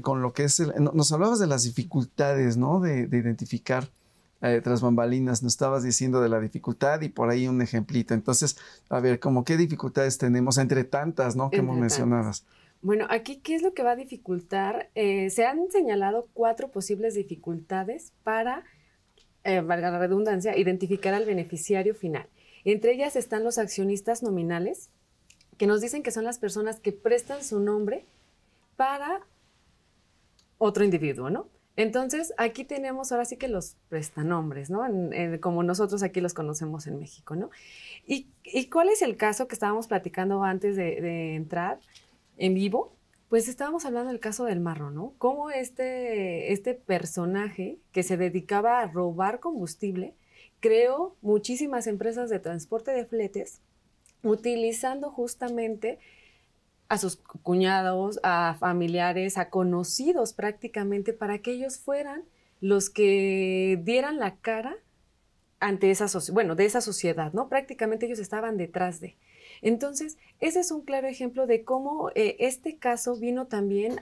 con, lo que es, nos hablabas de las dificultades, ¿no? De, identificar eh, tras bambalinas, nos estabas diciendo de la dificultad y por ahí un ejemplito. Entonces, a ver, como qué dificultades tenemos entre tantas, ¿no? Que hemos mencionadas. Bueno, aquí, ¿qué es lo que va a dificultar? Eh, se han señalado cuatro posibles dificultades para, eh, valga la redundancia, identificar al beneficiario final. Entre ellas están los accionistas nominales, que nos dicen que son las personas que prestan su nombre para otro individuo, ¿no? Entonces, aquí tenemos ahora sí que los prestanombres, ¿no? como nosotros aquí los conocemos en México, ¿no? ¿Y, cuál es el caso que estábamos platicando antes de, de entrar? en vivo, pues estábamos hablando del caso del marro, ¿no? Cómo este, este personaje que se dedicaba a robar combustible creó muchísimas empresas de transporte de fletes utilizando justamente a sus cuñados, a familiares, a conocidos prácticamente para que ellos fueran los que dieran la cara ante esa bueno, de esa sociedad, ¿no? Prácticamente ellos estaban detrás de. Entonces, ese es un claro ejemplo de cómo eh, este caso vino también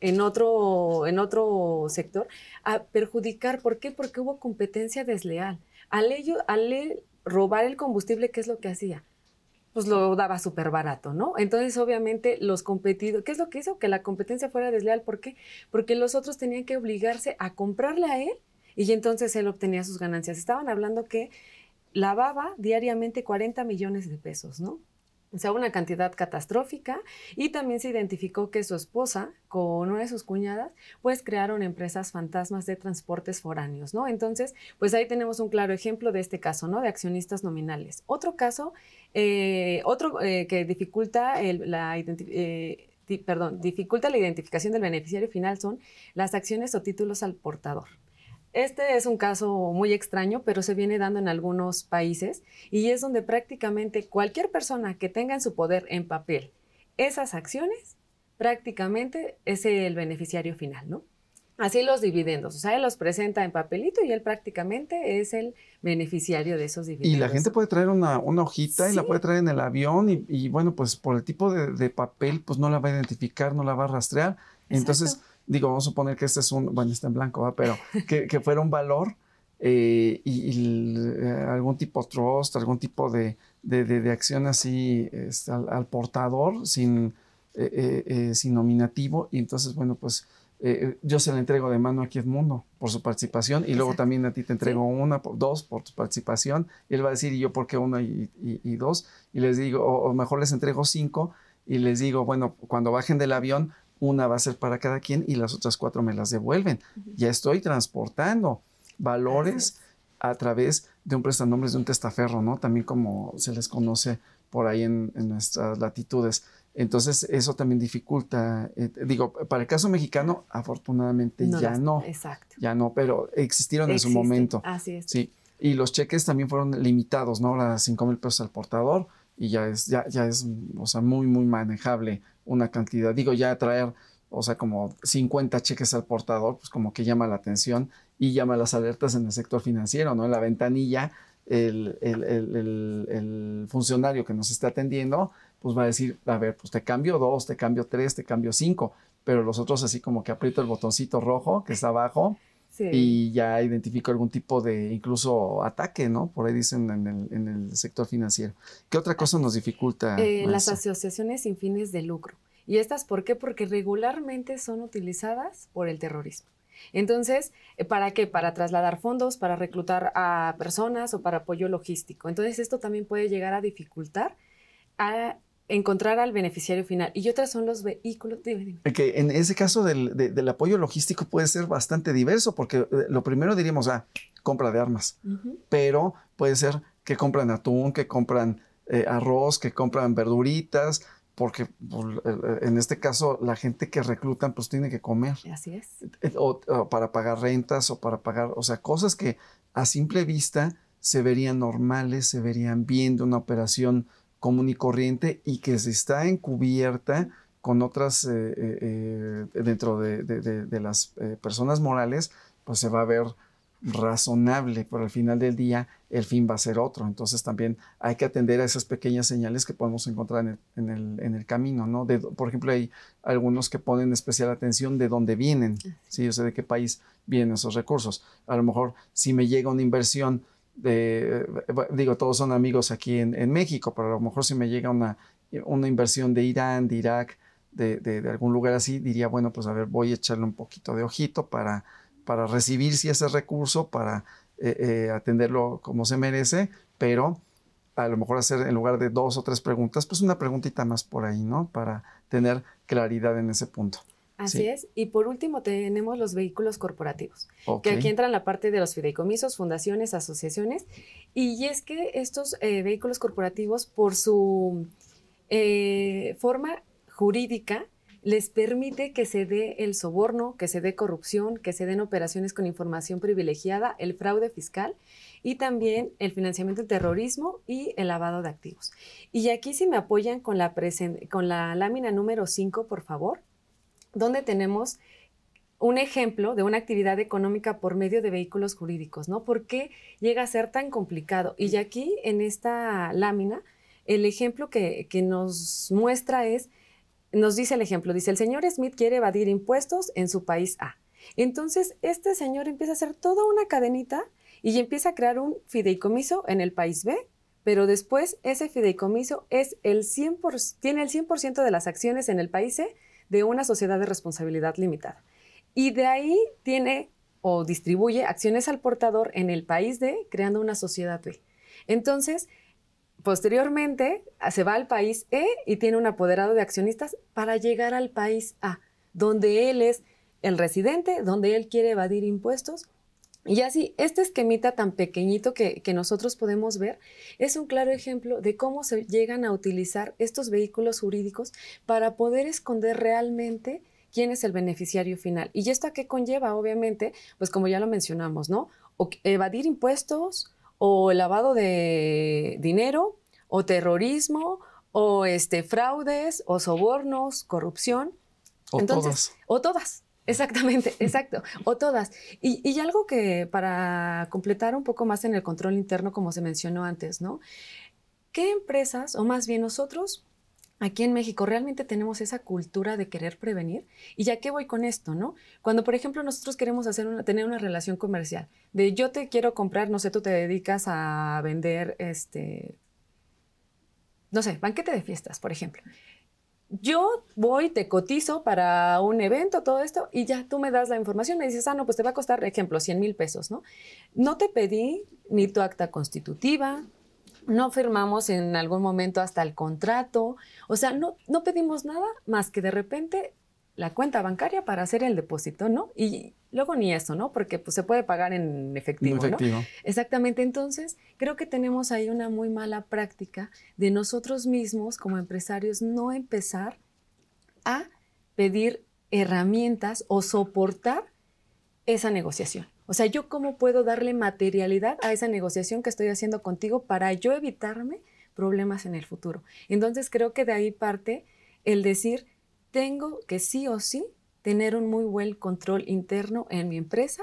en otro, en otro sector a perjudicar. ¿Por qué? Porque hubo competencia desleal. Al ello, al robar el combustible, ¿qué es lo que hacía? Pues lo daba súper barato, ¿no? Entonces, obviamente, los competidos, ¿qué es lo que hizo? Que la competencia fuera desleal. ¿Por qué? Porque los otros tenían que obligarse a comprarle a él y entonces él obtenía sus ganancias. Estaban hablando que lavaba diariamente 40 millones de pesos, ¿no? O sea, una cantidad catastrófica y también se identificó que su esposa con una de sus cuñadas, pues crearon empresas fantasmas de transportes foráneos, ¿no? Entonces, pues ahí tenemos un claro ejemplo de este caso, ¿no? De accionistas nominales. Otro caso, eh, otro eh, que dificulta la eh, perdón, dificulta la identificación del beneficiario final son las acciones o títulos al portador. Este es un caso muy extraño, pero se viene dando en algunos países y es donde prácticamente cualquier persona que tenga en su poder en papel esas acciones, prácticamente es el beneficiario final, ¿no? Así los dividendos, o sea, él los presenta en papelito y él prácticamente es el beneficiario de esos dividendos. Y la gente puede traer una, hojita y la puede traer en el avión y, bueno, pues por el tipo de, papel, pues no la va a identificar, no la va a rastrear. Entonces, digo, vamos a suponer que este es un, bueno, está en blanco, ¿va? pero que, fuera un valor eh, y, algún tipo de trust, algún tipo de, acción así al, portador sin, eh, eh, sin nominativo. Y entonces, bueno, pues yo se la entrego de mano aquí a mundo por su participación y luego también a ti te entrego una, dos por tu participación. él va a decir, ¿y yo por qué una y, dos? Y les digo, o, mejor les entrego cinco y les digo, bueno, cuando bajen del avión, una va a ser para cada quien y las otras cuatro me las devuelven. Ya estoy transportando valores a través de un prestanombres de un testaferro, ¿no? También como se les conoce por ahí en, nuestras latitudes. Entonces, eso también dificulta. Eh, digo, para el caso mexicano, afortunadamente ya no. Exacto. Ya no, pero existieron en su momento. Así es. Sí. Y los cheques también fueron limitados, ¿no? Ahora 5 mil pesos al portador y ya es, ya, ya es, o sea, muy, muy manejable una cantidad, digo, ya traer, o sea, como 50 cheques al portador, pues como que llama la atención y llama las alertas en el sector financiero, ¿no? En la ventanilla, el, el, funcionario que nos está atendiendo, pues va a decir, a ver, pues te cambio dos, te cambio tres, te cambio cinco, pero los otros así como que aprieto el botoncito rojo que está abajo y ya identifico algún tipo de incluso ataque, ¿no? Por ahí dicen en el, sector financiero. ¿Qué otra cosa nos dificulta? Eh, las asociaciones sin fines de lucro. ¿Y estas por qué? Porque regularmente son utilizadas por el terrorismo. Entonces, eh, ¿para qué? Para trasladar fondos, para reclutar a personas o para apoyo logístico. Entonces, esto también puede llegar a dificultar a encontrar al beneficiario final y otras son los vehículos. de en ese caso del, apoyo logístico puede ser bastante diverso porque eh, lo primero diríamos, ah, compra de armas, pero puede ser que compran atún, que compran eh, arroz, que compran verduritas, porque pues, eh, en este caso la gente que reclutan pues tiene que comer. Así es. O, para pagar rentas o para pagar, o sea, cosas que a simple vista se verían normales, se verían bien de una operación común y corriente y que se está encubierta con otras eh, eh, eh, dentro de, las personas morales, pues se va a ver razonable, pero al final del día el fin va a ser otro. Entonces también hay que atender a esas pequeñas señales que podemos encontrar en el, en el, en el camino, ¿no? De, por ejemplo, hay algunos que ponen especial atención de dónde vienen, ¿sí? O sea, de qué país vienen esos recursos. A lo mejor si me llega una inversión eh, digo, todos son amigos aquí en, México, pero a lo mejor si me llega una, eh, inversión de Irán, de Irak, de, de, algún lugar así, diría, bueno, pues a ver, voy a echarle un poquito de ojito para, para recibir si ese recurso, para eh, atenderlo como se merece, pero a lo mejor hacer en lugar de dos o tres preguntas, pues una preguntita más por ahí, ¿no? Para tener claridad en ese punto. Así es. Y por último tenemos los vehículos corporativos, que aquí entran la parte de los fideicomisos, fundaciones, asociaciones. Y es que estos eh, vehículos corporativos, por su eh, forma jurídica, les permite que se dé el soborno, que se dé corrupción, que se den operaciones con información privilegiada, el fraude fiscal y también el financiamiento del terrorismo y el lavado de activos. Y aquí si me apoyan con la, con la lámina número 5, por favor donde tenemos un ejemplo de una actividad económica por medio de vehículos jurídicos, ¿no? ¿Por qué llega a ser tan complicado? Y aquí en esta lámina, el ejemplo que, nos muestra es, nos dice el ejemplo, dice, el señor Smith quiere evadir impuestos en su país A. Entonces, este señor empieza a hacer toda una cadenita y empieza a crear un fideicomiso en el país B, pero después ese fideicomiso es el 100%, tiene el 100% de las acciones en el país C de una sociedad de responsabilidad limitada. Y de ahí tiene o distribuye acciones al portador en el país D creando una sociedad B. Entonces, posteriormente se va al país E y tiene un apoderado de accionistas para llegar al país A, donde él es el residente, donde él quiere evadir impuestos y así, este esquemita tan pequeñito que, nosotros podemos ver es un claro ejemplo de cómo se llegan a utilizar estos vehículos jurídicos para poder esconder realmente quién es el beneficiario final. ¿Y esto a qué conlleva? Obviamente, pues como ya lo mencionamos, ¿no? O evadir impuestos, o lavado de dinero, o terrorismo, o este, fraudes, o sobornos, corrupción. Entonces, O todas. Exactamente, *laughs* exacto. O todas. Y, algo que para completar un poco más en el control interno, como se mencionó antes, ¿no? ¿Qué empresas, o más bien nosotros, aquí en México, realmente tenemos esa cultura de querer prevenir? ¿Y ya qué voy con esto, no? Cuando, por ejemplo, nosotros queremos hacer una, tener una relación comercial, de yo te quiero comprar, no sé, tú te dedicas a vender, este, no sé, banquete de fiestas, por ejemplo yo voy, te cotizo para un evento, todo esto, y ya tú me das la información, me dices, ah, no, pues te va a costar, ejemplo, 100 mil pesos, ¿no? No te pedí ni tu acta constitutiva, no firmamos en algún momento hasta el contrato, o sea, no, no pedimos nada más que de repente la cuenta bancaria para hacer el depósito, ¿no? Y Luego ni eso, ¿no? Porque pues, se puede pagar en efectivo. En efectivo. ¿no? Exactamente. Entonces, creo que tenemos ahí una muy mala práctica de nosotros mismos como empresarios no empezar a pedir herramientas o soportar esa negociación. O sea, yo cómo puedo darle materialidad a esa negociación que estoy haciendo contigo para yo evitarme problemas en el futuro. Entonces creo que de ahí parte el decir, tengo que sí o sí tener un muy buen control interno en mi empresa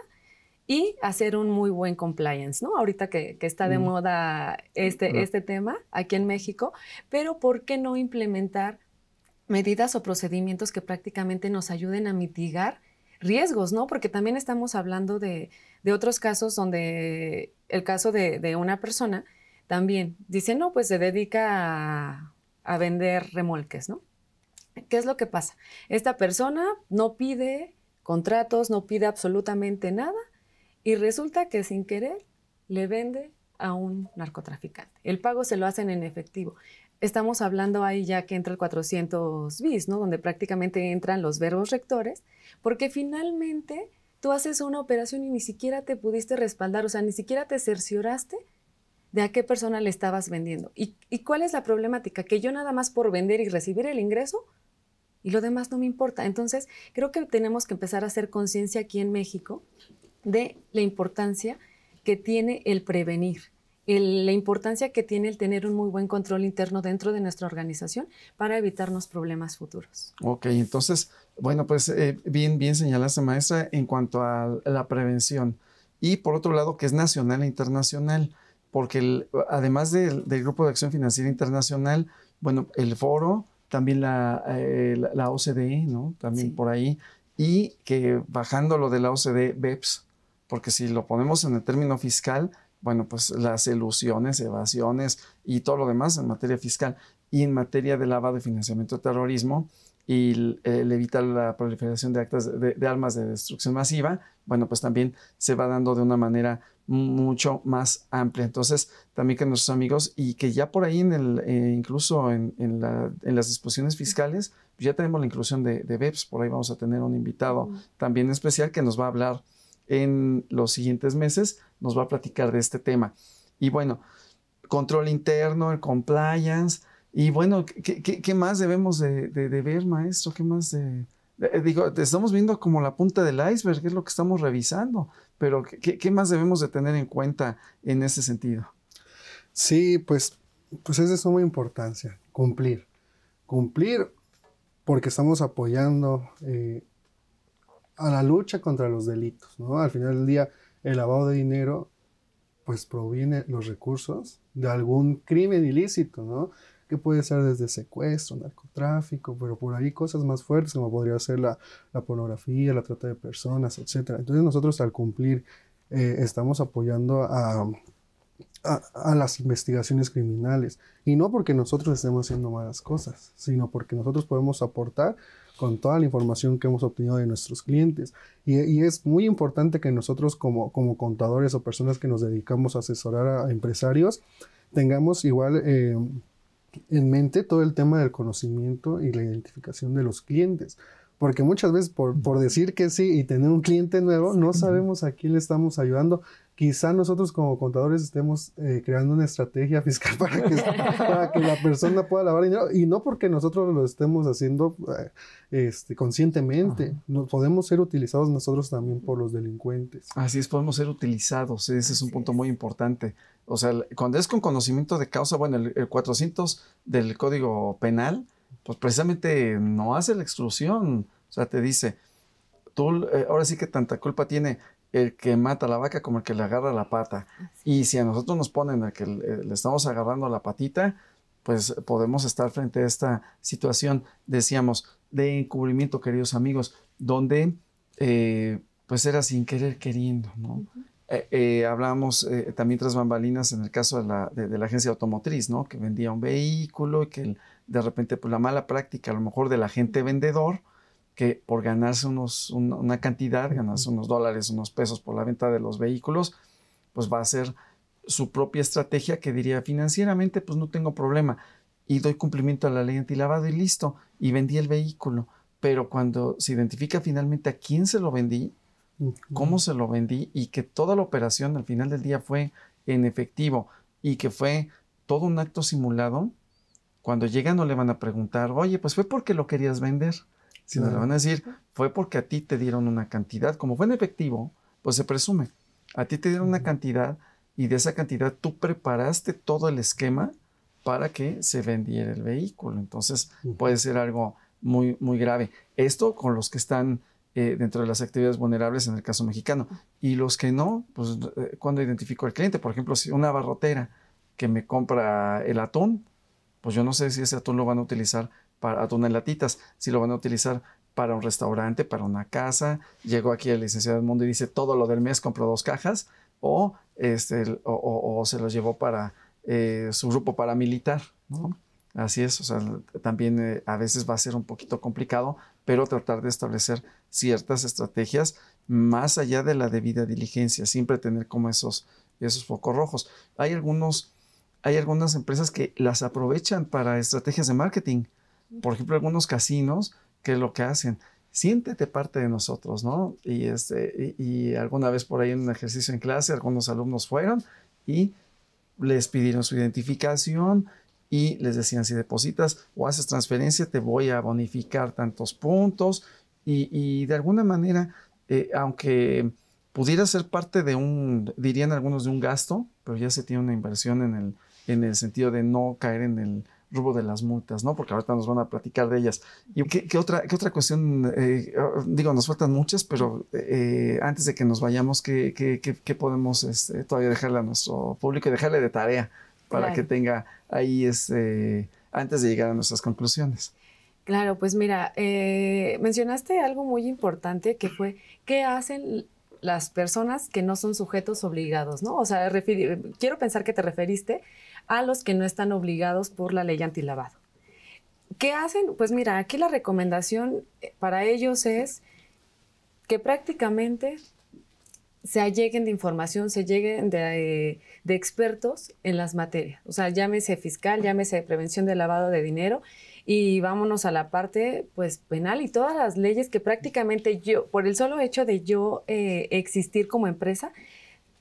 y hacer un muy buen compliance, ¿no? Ahorita que, está de mm. moda este, este tema aquí en México, pero ¿por qué no implementar medidas o procedimientos que prácticamente nos ayuden a mitigar riesgos, ¿no? Porque también estamos hablando de, otros casos donde el caso de, una persona también dice, no, pues se dedica a vender remolques, ¿no? ¿Qué es lo que pasa? Esta persona no pide contratos, no pide absolutamente nada y resulta que sin querer le vende a un narcotraficante. El pago se lo hacen en efectivo. Estamos hablando ahí ya que entra el 400 bis, ¿no? Donde prácticamente entran los verbos rectores, porque finalmente tú haces una operación y ni siquiera te pudiste respaldar, o sea, ni siquiera te cercioraste de a qué persona le estabas vendiendo. y cuál es la problemática? Que yo nada más por vender y recibir el ingreso, y lo demás no me importa. Entonces, creo que tenemos que empezar a hacer conciencia aquí en México de la importancia que tiene el prevenir, la importancia que tiene el tener un muy buen control interno dentro de nuestra organización para evitarnos problemas futuros. Ok, entonces, bueno, pues eh, bien, bien señalaste, maestra, en cuanto a la prevención. Y por otro lado, que es nacional e internacional, porque además del, del Grupo de Acción Financiera Internacional, bueno, el foro, también la, eh, OCDE, ¿no? También por ahí. Y que bajando lo de la OCDE, BEPS, porque si lo ponemos en el término fiscal, bueno, pues las ilusiones, evasiones y todo lo demás en materia fiscal y en materia de lava de financiamiento de terrorismo, y el eh, evitar la proliferación de actas de, armas de destrucción masiva, bueno, pues también se va dando de una manera mucho más amplia. Entonces, también que nuestros amigos y que ya por ahí en el, eh, incluso en, las disposiciones fiscales, ya tenemos la inclusión de, de BEPS, por ahí vamos a tener un invitado también especial que nos va a hablar en los siguientes meses, nos va a platicar de este tema. Y bueno, control interno, el compliance, y bueno, ¿qué, más debemos de, ver, maestro? ¿Qué más de...? Digo, estamos viendo como la punta del iceberg, es lo que estamos revisando, pero ¿qué, más debemos de tener en cuenta en ese sentido? Sí, pues, pues es de suma importancia, cumplir. Cumplir porque estamos apoyando eh, a la lucha contra los delitos, ¿no? Al final del día, el lavado de dinero, pues proviene los recursos de algún crimen ilícito, ¿no? que puede ser desde secuestro, narcotráfico, pero por ahí cosas más fuertes como podría ser la, la pornografía, la trata de personas, etc. Entonces nosotros al cumplir eh, estamos apoyando a, a, las investigaciones criminales y no porque nosotros estemos haciendo malas cosas, sino porque nosotros podemos aportar con toda la información que hemos obtenido de nuestros clientes. Y, es muy importante que nosotros como, como contadores o personas que nos dedicamos a asesorar a, empresarios, tengamos igual... Eh, en mente todo el tema del conocimiento y la identificación de los clientes. Porque muchas veces por, por decir que sí y tener un cliente nuevo, no sabemos a quién le estamos ayudando, quizá nosotros como contadores estemos eh, creando una estrategia fiscal *laughs* para que, la persona pueda lavar dinero y no porque nosotros lo estemos haciendo eh, este, conscientemente, podemos ser utilizados nosotros también por los delincuentes. Así es, podemos ser utilizados, ese es un punto muy importante. O sea, cuando es con conocimiento de causa, bueno, el, 400 del Código Penal, pues precisamente no hace la exclusión, o sea, te dice, tú eh, ahora sí que tanta culpa tiene el que mata la vaca como el que le agarra la pata. Y si a nosotros nos ponen el que eh, le estamos agarrando la patita, pues podemos estar frente a esta situación, decíamos, de encubrimiento, queridos amigos, donde eh, pues era sin querer queriendo, ¿no? Eh, hablamos también tras bambalinas en el caso de la, de, la, agencia automotriz, ¿no? Que vendía un vehículo y que de repente pues, la mala práctica a lo mejor del agente vendedor que por ganarse unos, una cantidad, ganarse unos dólares, unos pesos por la venta de los vehículos, pues va a ser su propia estrategia que diría financieramente pues no tengo problema y doy cumplimiento a la ley antilavado y listo y vendí el vehículo. Pero cuando se identifica finalmente a quién se lo vendí, cómo se lo vendí y que toda la operación al final del día fue en efectivo y que fue todo un acto simulado, cuando llegan no le van a preguntar, oye, pues fue porque lo querías vender. Si nos van a decir, fue porque a ti te dieron una cantidad, como fue en efectivo, pues se presume. A ti te dieron una cantidad y de esa cantidad tú preparaste todo el esquema para que se vendiera el vehículo. Entonces puede ser algo muy, muy grave. Esto con los que están eh, dentro de las actividades vulnerables en el caso mexicano. Y los que no, pues eh, cuando identifico al cliente, por ejemplo, si una barrotera que me compra el atún, pues yo no sé si ese atún lo van a utilizar para toneladitas, si lo van a utilizar para un restaurante, para una casa. Llegó aquí el licenciado del mundo y dice todo lo del mes compró dos cajas o, este, o, se los llevó para eh, su grupo paramilitar. ¿no? Así es, o sea, también eh, a veces va a ser un poquito complicado, pero tratar de establecer ciertas estrategias más allá de la debida diligencia, siempre tener como esos, esos focos rojos. Hay algunos hay algunas empresas que las aprovechan para estrategias de marketing por ejemplo, algunos casinos que lo que hacen, siéntete parte de nosotros, ¿no? Y, este, y, alguna vez por ahí en un ejercicio en clase, algunos alumnos fueron y les pidieron su identificación y les decían si depositas o haces transferencia te voy a bonificar tantos puntos y, de alguna manera, eh, aunque pudiera ser parte de un, dirían algunos, de un gasto, pero ya se tiene una inversión en el, en el sentido de no caer en el Rubo de las multas, ¿no? Porque ahorita nos van a platicar de ellas. ¿Y qué, otra, qué otra cuestión? Eh, oh, digo, nos faltan muchas, pero eh, antes de que nos vayamos, ¿qué, podemos este, todavía dejarle a nuestro público y dejarle de tarea para que tenga ahí este, antes de llegar a nuestras conclusiones? Claro, pues mira, eh, mencionaste algo muy importante que fue, ¿qué hacen las personas que no son sujetos obligados, ¿no? O sea, quiero pensar que te referiste a los que no están obligados por la ley antilavado. ¿Qué hacen? Pues mira, aquí la recomendación eh, para ellos es que prácticamente se alleguen de información, se lleguen eh, de, expertos en las materias. O sea, llámese fiscal, llámese prevención de lavado de dinero y vámonos a la parte pues penal y todas las leyes que prácticamente yo, por el solo hecho de yo eh, existir como empresa,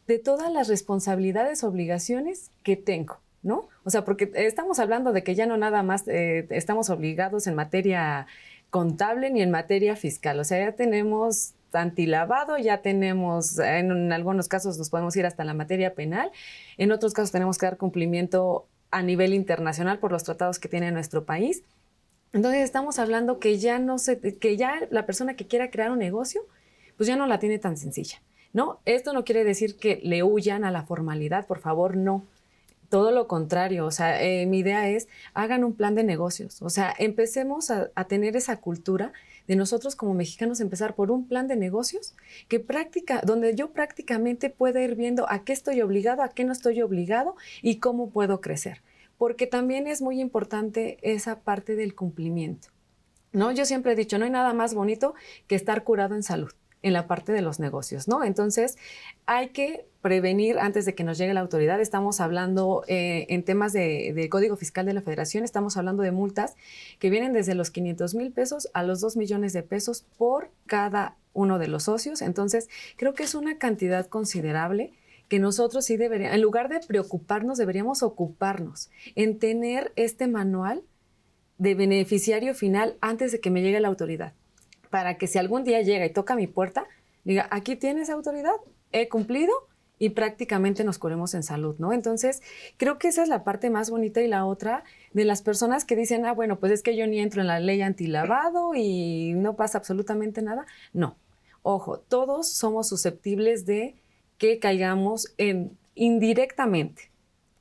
de todas las responsabilidades, obligaciones que tengo. ¿no? O sea, porque estamos hablando de que ya no nada más eh, estamos obligados en materia contable ni en materia fiscal. O sea, ya tenemos antilavado, ya tenemos, en, algunos casos nos podemos ir hasta la materia penal, en otros casos tenemos que dar cumplimiento a nivel internacional por los tratados que tiene nuestro país. Entonces estamos hablando que ya no que ya la persona que quiera crear un negocio, pues ya no la tiene tan sencilla, ¿no? Esto no quiere decir que le huyan a la formalidad, por favor, no. Todo lo contrario, o sea, eh, mi idea es, hagan un plan de negocios, o sea, empecemos a, tener esa cultura de nosotros como mexicanos empezar por un plan de negocios que práctica, donde yo prácticamente pueda ir viendo a qué estoy obligado, a qué no estoy obligado y cómo puedo crecer. Porque también es muy importante esa parte del cumplimiento. ¿no? Yo siempre he dicho, no hay nada más bonito que estar curado en salud en la parte de los negocios, ¿no? Entonces, hay que prevenir antes de que nos llegue la autoridad. Estamos hablando eh, en temas de Código Fiscal de la Federación, estamos hablando de multas que vienen desde los 500 mil pesos a los 2 millones de pesos por cada uno de los socios. Entonces, creo que es una cantidad considerable que nosotros sí deberíamos, en lugar de preocuparnos, deberíamos ocuparnos en tener este manual de beneficiario final antes de que me llegue la autoridad para que si algún día llega y toca mi puerta, diga, aquí tienes autoridad, he cumplido y prácticamente nos curemos en salud, ¿no? Entonces, creo que esa es la parte más bonita y la otra de las personas que dicen, ah, bueno, pues es que yo ni entro en la ley antilavado y no pasa absolutamente nada. No, ojo, todos somos susceptibles de que caigamos indirectamente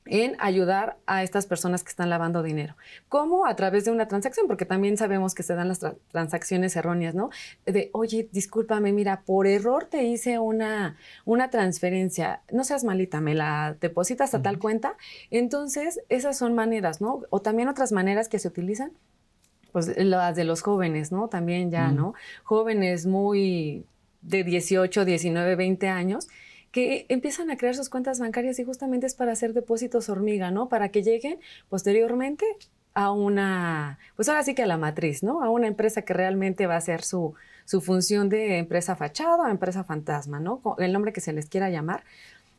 en ayudar a estas personas que están lavando dinero. ¿Cómo? A través de una transacción, porque también sabemos que se dan las transacciones erróneas, ¿no? De, oye, discúlpame, mira, por error te hice una, una transferencia, no seas malita, me la depositas a tal cuenta. Entonces, esas son maneras, ¿no? O también otras maneras que se utilizan pues las de los jóvenes, ¿no? También ya, ¿no? Jóvenes muy de 18, 19, 20 años, que empiezan a crear sus cuentas bancarias y justamente es para hacer depósitos hormiga, ¿no? Para que lleguen posteriormente a una, pues ahora sí que a la matriz, ¿no? A una empresa que realmente va a ser su, su función de empresa fachada o empresa fantasma, ¿no? El nombre que se les quiera llamar.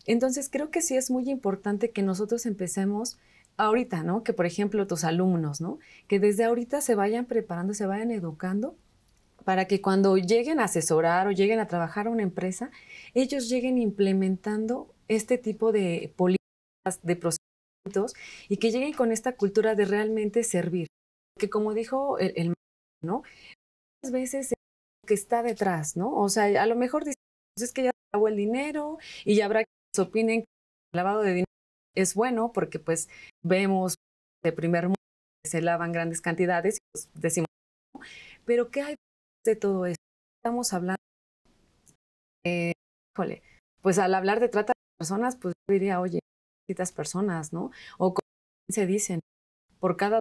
Entonces creo que sí es muy importante que nosotros empecemos ahorita, ¿no? Que por ejemplo tus alumnos, ¿no? Que desde ahorita se vayan preparando, se vayan educando para que cuando lleguen a asesorar o lleguen a trabajar a una empresa, ellos lleguen implementando este tipo de políticas, de procedimientos y que lleguen con esta cultura de realmente servir. Que como dijo el, el ¿no? Muchas veces lo que está detrás, ¿no? O sea, a lo mejor dicen pues es que ya lavó el dinero y ya habrá que opinen que el lavado de dinero es bueno porque pues vemos de primer mundo que se lavan grandes cantidades y pues, decimos, pero ¿qué hay de todo esto? Estamos hablando, eh, pues al hablar de trata de personas, pues yo diría, oye, necesitas personas, ¿no? O como se dicen, por cada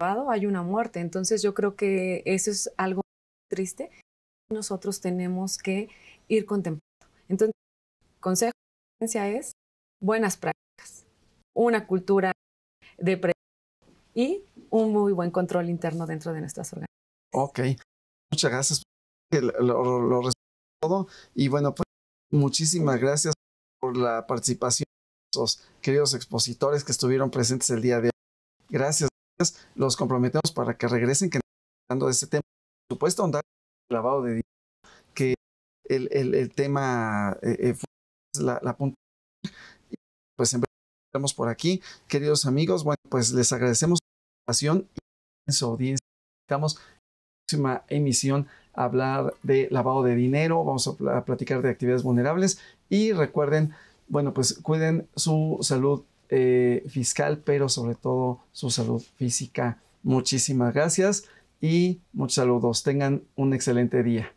robado hay una muerte. Entonces yo creo que eso es algo triste. Nosotros tenemos que ir contemplando. Entonces, el consejo es buenas prácticas, una cultura de prevención y un muy buen control interno dentro de nuestras organizaciones. Ok. Muchas gracias. Lo, lo, lo todo. Y bueno, pues muchísimas gracias por la participación de esos queridos expositores que estuvieron presentes el día de hoy. Gracias. Los comprometemos para que regresen, que hablando de este tema, por supuesto, andar lavado de dinero, que el, el, el tema es eh, eh, la, la punta. Pues siempre estamos por aquí. Queridos amigos, bueno, pues les agradecemos su participación y su audiencia. Estamos próxima emisión hablar de lavado de dinero, vamos a, platicar de actividades vulnerables y recuerden, bueno, pues cuiden su salud eh, fiscal, pero sobre todo su salud física. Muchísimas gracias y muchos saludos. Tengan un excelente día.